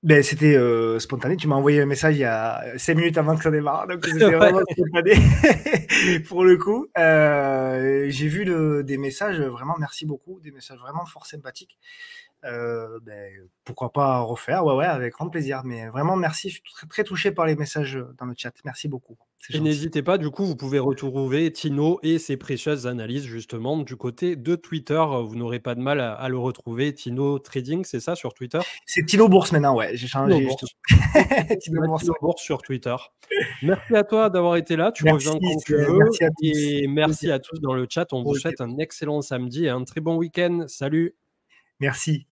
Ben, c'était spontané. Tu m'as envoyé un message il y a 5 minutes avant que ça démarre. Donc, c'était [LAUGHS] vraiment spontané [LAUGHS] pour le coup. j'ai vu des messages, vraiment, merci beaucoup. Des messages vraiment fort sympathiques. Euh, ben, pourquoi pas refaire Ouais, ouais, avec grand plaisir. Mais vraiment, merci. Je suis très, touché par les messages euh, dans le chat. Merci beaucoup. Et n'hésitez pas, du coup, vous pouvez retrouver Tino et ses précieuses analyses, justement, du côté de Twitter. Vous n'aurez pas de mal à, le retrouver. Tino Trading, c'est ça, sur Twitter C'est Tino Bourse maintenant, ouais. J'ai changé. Tino [LAUGHS] Bourse. Tino Bourse. sur Twitter. Merci à toi d'avoir été là. Tu reviens quand tu veux. Merci Et merci à tous dans le chat. On vous souhaite un excellent samedi et un très bon week-end. Salut. Merci.